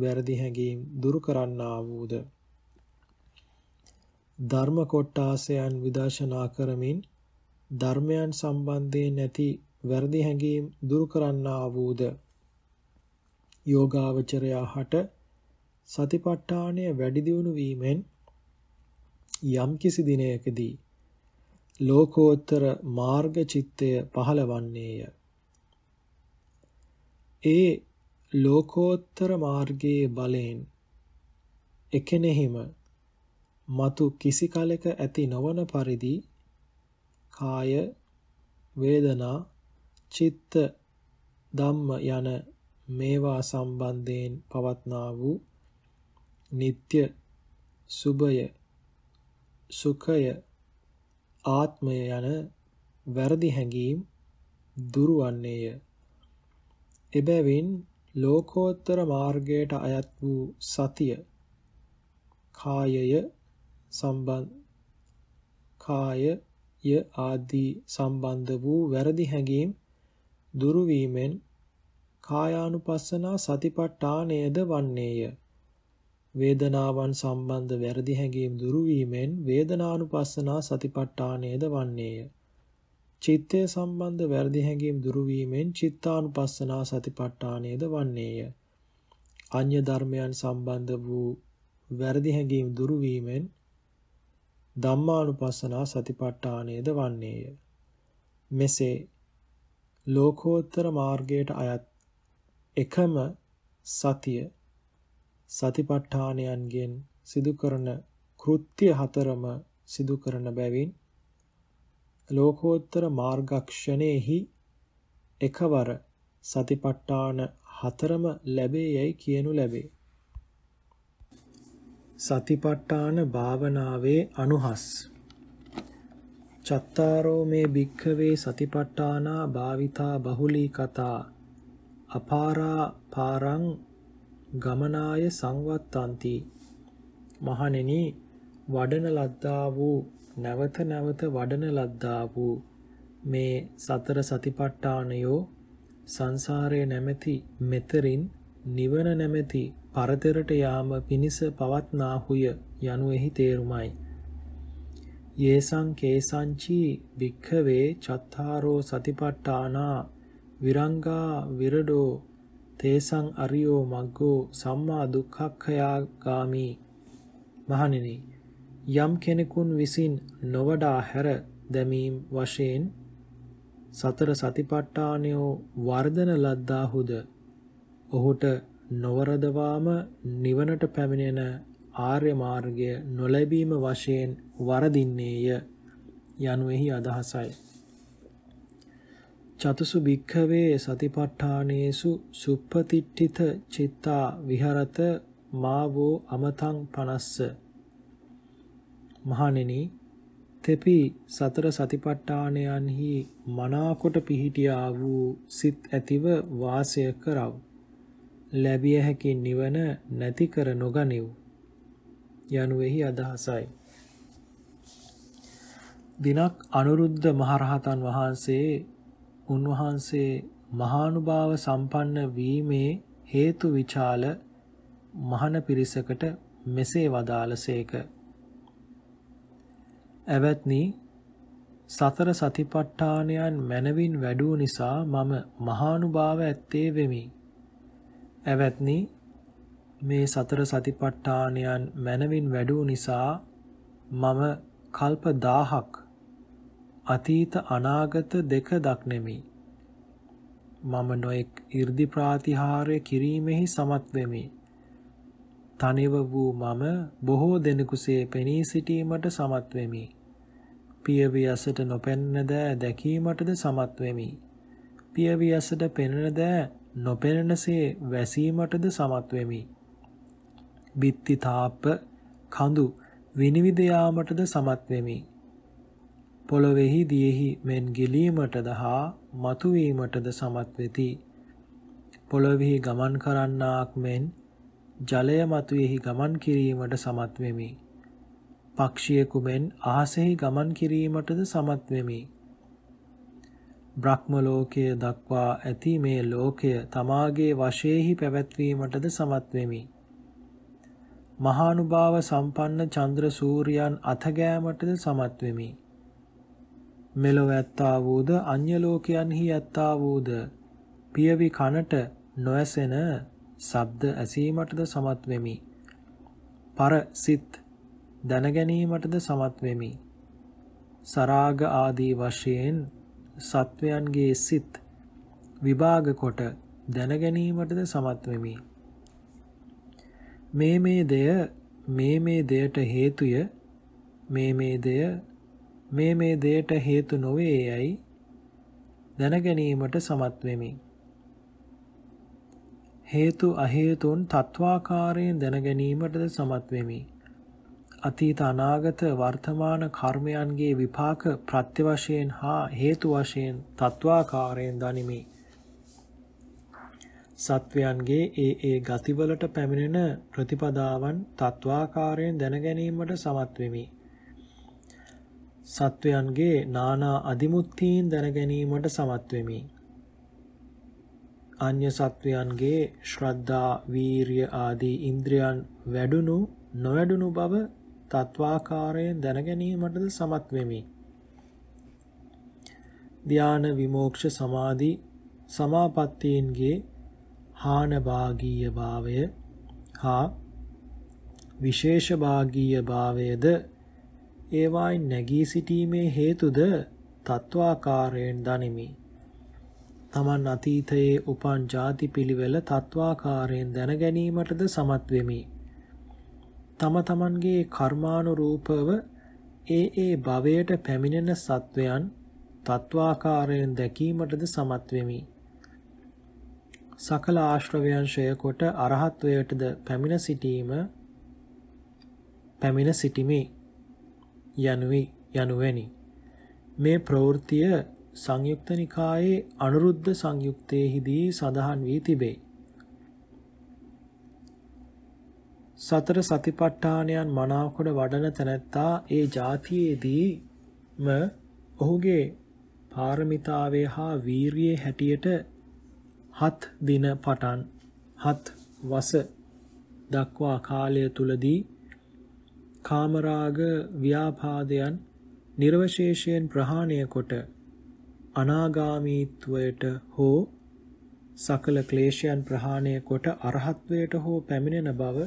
වැරදි හැඟීම් දුරු කරන්නා වූද ධර්ම කොටාසයන් විදර්ශනා කරමින් ධර්මයන් සම්බන්ධයෙන් නැති වැරදි හැඟීම් දුරු කරන්නා වූද යෝගාවචරයා හට සතිපට්ඨානය වැඩි දියුණු වීමෙන් යම් කිසි දිනයකදී ලෝකෝත්තර මාර්ග චිත්තය පහළවන්නේය ඒ ලෝකෝත්තර මාර්ගයේ බලයෙන් එකෙනෙහිම మతు කිසි කලක ඇති නොවන පරිදි කාය වේදනා චිත්ත ධම්ම යන මේවා සම්බන්ධයෙන් පවත්නා වූ නিত্য සුභය සුඛය ආත්මය යන වැරදි හැඟීම් දුරවන්නේය එබැවින් ලෝකෝත්තර මාර්ගයට අයත් වූ සතිය කායය සම්බන්ධ කායය ආදී සම්බන්ධ වූ වැරදි හැඟීම් දුරු වීමෙන් කායානුපස්සනා සතිපට්ඨානයද වන්නේය වේදනාවන් සම්බන්ධ වැරදි හැඟීම් දුරු වීමෙන් වේදනානුපස්සනා සතිපට්ඨානයද වන්නේය චිත්තය සම්බන්ධ වැරදි හැඟීම් දුරු වීමෙන් චිත්තානුපස්සනා සතිපට්ඨානයද වන්නේය. අන්‍ය ධර්මයන් සම්බන්ධ වූ වැරදි හැඟීම් දුරු වීමෙන් ධම්මානුපස්සනා සතිපට්ඨානයද වන්නේය. මෙසේ ලෝකෝත්තර මාර්ගයට අයත් එකම සතිය සතිපට්ඨානයන්ගෙන් සිදු කරන කෘත්‍ය හතරම සිදු කරන බැවින් ලෝකෝත්තර මාර්ගක්ෂණයෙහි එකවර සතිපට්ඨාන හතරම ලැබේ යැයි කියනු ලැබේ. සතිපට්ඨාන භාවනාවේ අනුහස් චත්තාරෝ මේ භික්ඛවේ සතිපට්ඨානා භාවිතා බහුලී කතා අපාරා පාරං ගමනාය සංවත්තන්ති මහණෙනි වඩන ලද්දා වූ නැවත නැවත වඩන ලද්දා වූ මේ සතර සතිපට්ඨානයෝ සංසාරයේ නැමැති මෙතරින් නිවන නැමැති පරතරට යාම පිණිස පවත්නාහුය යනුෙහි තේරුමයි. යේසං කේසංචි භික්ඛවේ චත්තාරෝ සතිපට්ඨානා විරංගා විරඩෝ තේසං අරියෝ මග්ගෝ සම්මා දුක්ඛක්ඛයාගාමි මහණෙනි යම් කෙනෙකුන් විසින් නොවඩා හැර දැමීම් වශයෙන් සතර සතිපට්ඨානයෝ වර්ධන ලද්දාහුද ඔහුට නොවරදවාම නිවනට පැමිණෙන ආර්ය මාර්ගය නොලැබීම වශයෙන් වරදින්නේය යනුෙහි අදහසයි. චතුසු භික්ඛවේ සතිපට්ඨානේසු සුප්පතිට්ඨිත චිත්තා විහරත මාවෝ අමතං පනස්ස මහණෙනි තෙපි සතර සතිපට්ඨානයන්හි මනාකොට පිහිටියා වූ සිත් ඇතිව වාසය කරව. ලැබිය හැකි නිවන නැති කර නොගනිව්. යනුවෙහි අදහසයි. දිනක් අනුරුද්ධ මහරහතන් වහන්සේ උන්වහන්සේ මහානුභාව සම්පන්න වීමේ හේතු විචාල මහන පිරිසකට මෙසේ වදාළසේක. ඇවැත්නි සතර සතිපට්ඨානයන් මනවින් වැඩූ නිසා මම මහානුභාව ඇත්තේ වෙමි. ඇවැත්නි මේ සතර සතිපට්ඨානයන් මනවින් වැඩූ නිසා මම කල්ප 1000ක් අතීත අනාගත දෙක දක්නෙමි. මම නොඑක් 이르දි ප්‍රාතිහාර්ය කිරීමෙහි සමත් වෙමි. තනිව වූ මම බොහෝ දෙනෙකුසේ පෙනී සිටීමට සමත් වෙමි. පියවි ඇසට නොපෙන්නද දැකීමටද සමත් වෙමි. පියවි ඇසට පෙනෙනද නොපෙනෙනසේ වැසීමටද සමත් වෙමි. බිත්ති තාප්ප කඳු විනිවිද යාමටද සමත් වෙමි. පොළොවේහි දියෙහි මෙන් ගිලීමටද හා මතුවීමටද සමත් වෙති. පොළොවේහි ගමන් කරන්නාක් මෙන් ජලය මතුයෙහි ගමන් කිරීමට සමත් වෙමි. පක්ෂියෙකු මෙන් අහසෙහි ගමන් කිරීමටද සමත් වෙමි. බ්‍රහ්ම ලෝකය දක්වා ඇති මේ ලෝකය තමාගේ වශයෙහි පැවැත්වීමටද සමත් වෙමි. මහානුභාව සම්පන්න චන්ද්‍ර සූර්යයන් අතගෑමටද සමත් වෙමි. මෙලොව ඇත්තා වූද අන්‍ය ලෝකයන්හි ඇත්තා වූද පියවි කනට නොඇසෙන ශබ්ද ඇසීමටද සමත් වෙමි. පර සිත් දැනගැනීමටද සමත් වෙමි. සරාග ආදී වශයෙන් සත්වයන්ගේ සිත් විභාග කොට දැනගැනීමටද සමත් වෙමි. මේ මේ දෙය මේ මේ දෙයට හේතුය මේ මේ දෙය මේ මේ දෙයට හේතු නොවේ යයි දැනගැනීමට සමත් වෙමි. හේතු අහේතුන් තත්වාකාරයෙන් දැනගැනීමටද සමත් වෙමි. අතීත අනාගත වර්තමාන කර්මයන්ගේ විපාක ප්‍රත්‍ය වශයෙන් හා හේතු වශයෙන් තත්වාකාරයෙන් දනිමි. සත්වයන්ගේ ඒ ඒ ගතිවලට පැමිණෙන ප්‍රතිපදාවන් තත්වාකාරයෙන් දැනගැනීමට සමත් වෙමි. සත්වයන්ගේ නානා අදිමුත්තීන් දැනගැනීමට සමත් වෙමි. අන්‍ය සත්වයන්ගේ ශ්‍රද්ධා වීරිය ආදී ඉන්ද්‍රියන් වැඩුණු නොවැඩුණු බව තත්වාකාරයෙන් දැනගැනීමටද සමත් වෙමි. ධ්‍යාන විමෝක්ෂ සමාධි සමාපත්තීන්ගේ හානභාගීය භාවය හා විශේෂ භාගීය භාවයද ඒවායින් නැගී සිටීමේ හේතුද තත්වාකාරයෙන් දනිමි. තමන් අතීතයේ උපන් ಜಾති පිළිවෙල තත්වාකාරයෙන් දැන ගැනීමටද සමත් වෙමි. තම තමන්ගේ කර්මානුරූපව ඒ ඒ භවයට පැමිණෙන සත්වයන් තත්වාකාරයෙන් දැකීමටද සමත් වෙමි. සකල ආශ්‍රවයන් ෂයකොට අරහත්වයටද පැමිණ සිටීම පැමිණ සිටිමි යනුයි යනුවෙනි. මේ ප්‍රවෘතිය සංයුක්ත නිකායේ අනුරුද්ධ සංයුක්තයේහිදී සඳහන් වී තිබේ. සතර සතිපට්ඨානයන් මනාවකොට වඩන තැනැත්තා ඒ જાතියේදීම ඔහුගේ පාරමිතාවේ හා වීරියේ හැටියට හත් දින පටන් හත් වස දක්වා කාලය තුලදී කාමරාග ව්‍යාපාදයන් නිර්වශේෂයෙන් ප්‍රහාණය කොට අනාගාමීත්වයට හෝ සකල ක්ලේශයන් ප්‍රහාණය කොට අරහත්වයට හෝ පැමිණෙන බව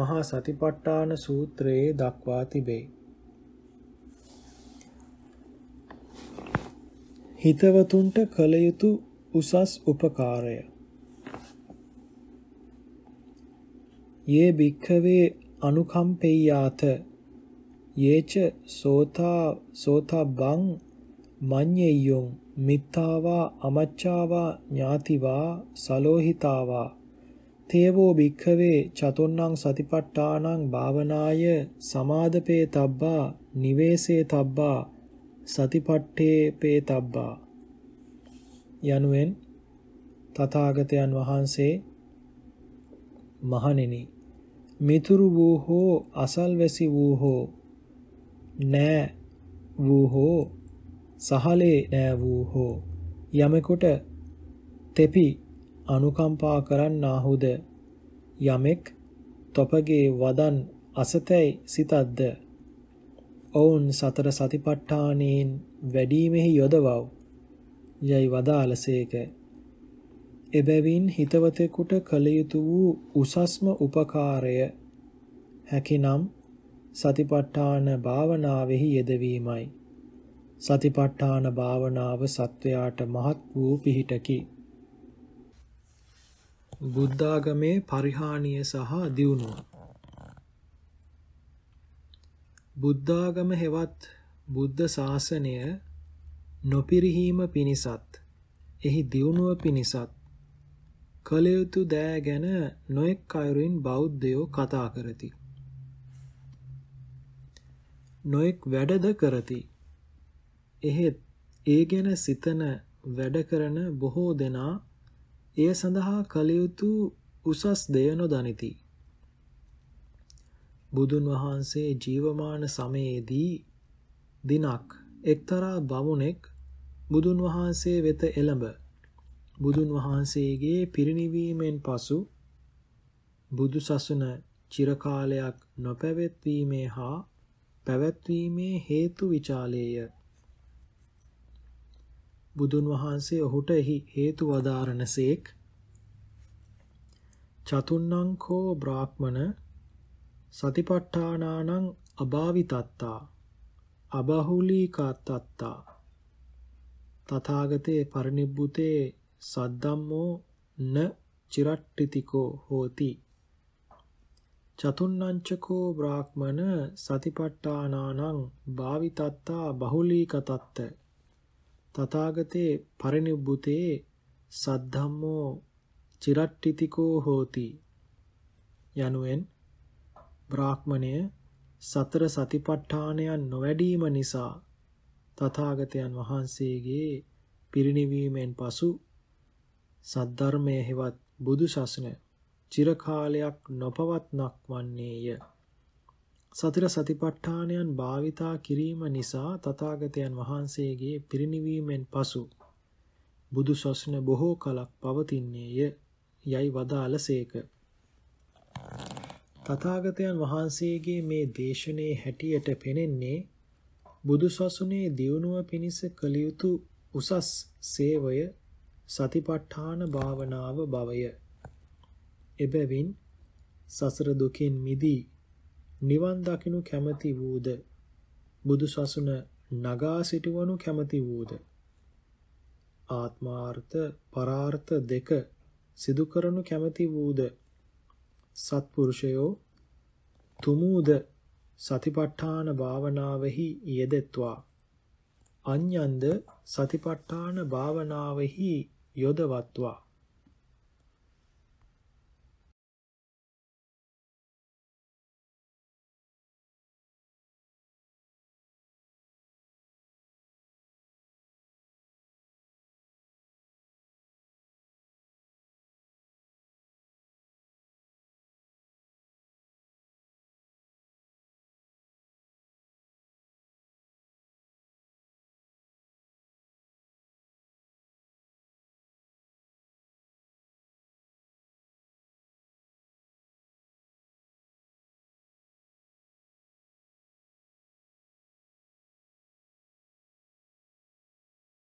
මහා සතිපට්ඨාන සූත්‍රයේ දක්වා තිබේ. හිතවතුන්ට කළ යුතු උසස් උපකාරය. යේ භික්ඛවේ අනුකම්පෙය්‍යාත යේච සෝතා සෝතා බං මඤ්ඤෙය්‍යොං මිත්තාවා අමච්ඡාවා ඥාතිවා සලෝහිතාවා තේවෝ භික්ඛවේ චතුන්නං සතිපට්ඨානං භාවනාය සමාදපේ තබ්බා නිවේසේ තබ්බා සතිපට්ඨේ පේ තබ්බා යනුවෙන් තථාගතයන් වහන්සේ මහණෙනි මිතුරු වූ හෝ අසල්වැසි වූ හෝ නෑ වූ හෝ සහලේ ඈ වූ හෝ යමෙකුට තෙපි අනුකම්පා කරන්නාහුද යමෙක් තොපගේ වදන් අසතැයි සිතද්ද ඔවුන් සතර සතිපට්ඨානයෙන් වැඩීමෙහි යොදවව් යයි වදාළසේක එබැවින් හිතවතෙකුට කළ යුතු වූ උසස්ම උපකාරය හැකිනම් සතිපට්ඨාන භාවනාවෙහි යෙදවීමයි සතිපට්ඨාන භාවනාව සත්වයාට මහත් වූ පිහිටකි. බුද්ධාගමේ පරිහානිය සහ දියුණුව බුද්ධාගම හෙවත් බුද්ධ ශාසනය නොපිරිහීම පිණිසත් එහි දියුණුව පිණිසත් කලයුතු දෑ ගැන නොයෙක් අයුරින් බෞද්ධයෝ කතා කරති. නොයෙක් වැඩද කරති. එහෙත් ඒ ගැන සිතන වැඩ කරන බොහෝ දෙනා එය සඳහා කලයුතු උසස් දෙය නොදනිති. බුදුන් වහන්සේ ජීවමාන සමයේදී දිනක් එක්තරා බමුණෙක් බුදුන් වහන්සේ වෙත එළඹ බුදුන් වහන්සේගේ පිරිණිවීමෙන් පසු බුදු සසුන චිරකාලයක් නොපැවැත්වීමේ හා පැවැත්වීමේ හේතු විචාලේය බුදුන් වහන්සේ ඔහුට එහි හේතු වදාරණසේක් චතුන්නංකෝ බ්‍රාහ්මණ සතිපට්ඨානානං අභාවිතත්තා අබහුලීකාත්තත්තා තථාගතේ පරිනිබ්බුතේ සද්දම්මෝ න චිරට්ටිතිකෝ හෝති චතුන්නංචකෝ බ්‍රාහ්මණ සතිපට්ඨානානං භාවිතත්තා බහුලීකතත්ත තථාගතේ පරිනිබ්බුතේ සද්ධම්මෝ චිරට්ටිතිකෝ හෝති යනුවෙන් බ්‍රාහ්මණය සතර සතිපට්ඨානයන් නොවැඩීම නිසා තථාගතයන් වහන්සේගේ පිරිණිවීමෙන් පසු සද්ධර්මය හෙවත් බුදු සසුන චිරකාලයක් නොපවත්නක් වන්නේය සතර සතිපට්ඨානයන් භාවිතා කිරීම නිසා තථාගතයන් වහන්සේගේ පිරිණිවීමෙන් පසු බුදු සසුන බොහෝ කලක් පවතින්නේය යයි වදාළසේක. තථාගතයන් වහන්සේගේ මේ දේශනයේ හැටියට පෙනෙන්නේ බුදු සසුනේ දියුණුව පිණිස කළ යුතු උසස් සේවය සතිපට්ඨාන භාවනාව බවය. එබැවින් සසර දුකින් මිදී නිවන් දකිනු කැමති වූද බුදු සසුන නගා සිටවනු කැමති වූද ආත්මාර්ථ පරාර්ථ දෙක සිදු කරනු කැමති වූද සත්පුරුෂයෝ තුමූද සතිපට්ඨාන භාවනාවෙහි යෙදෙත්වා අඤ්ඤන්ද සතිපට්ඨාන භාවනාවෙහි යොදවත්වා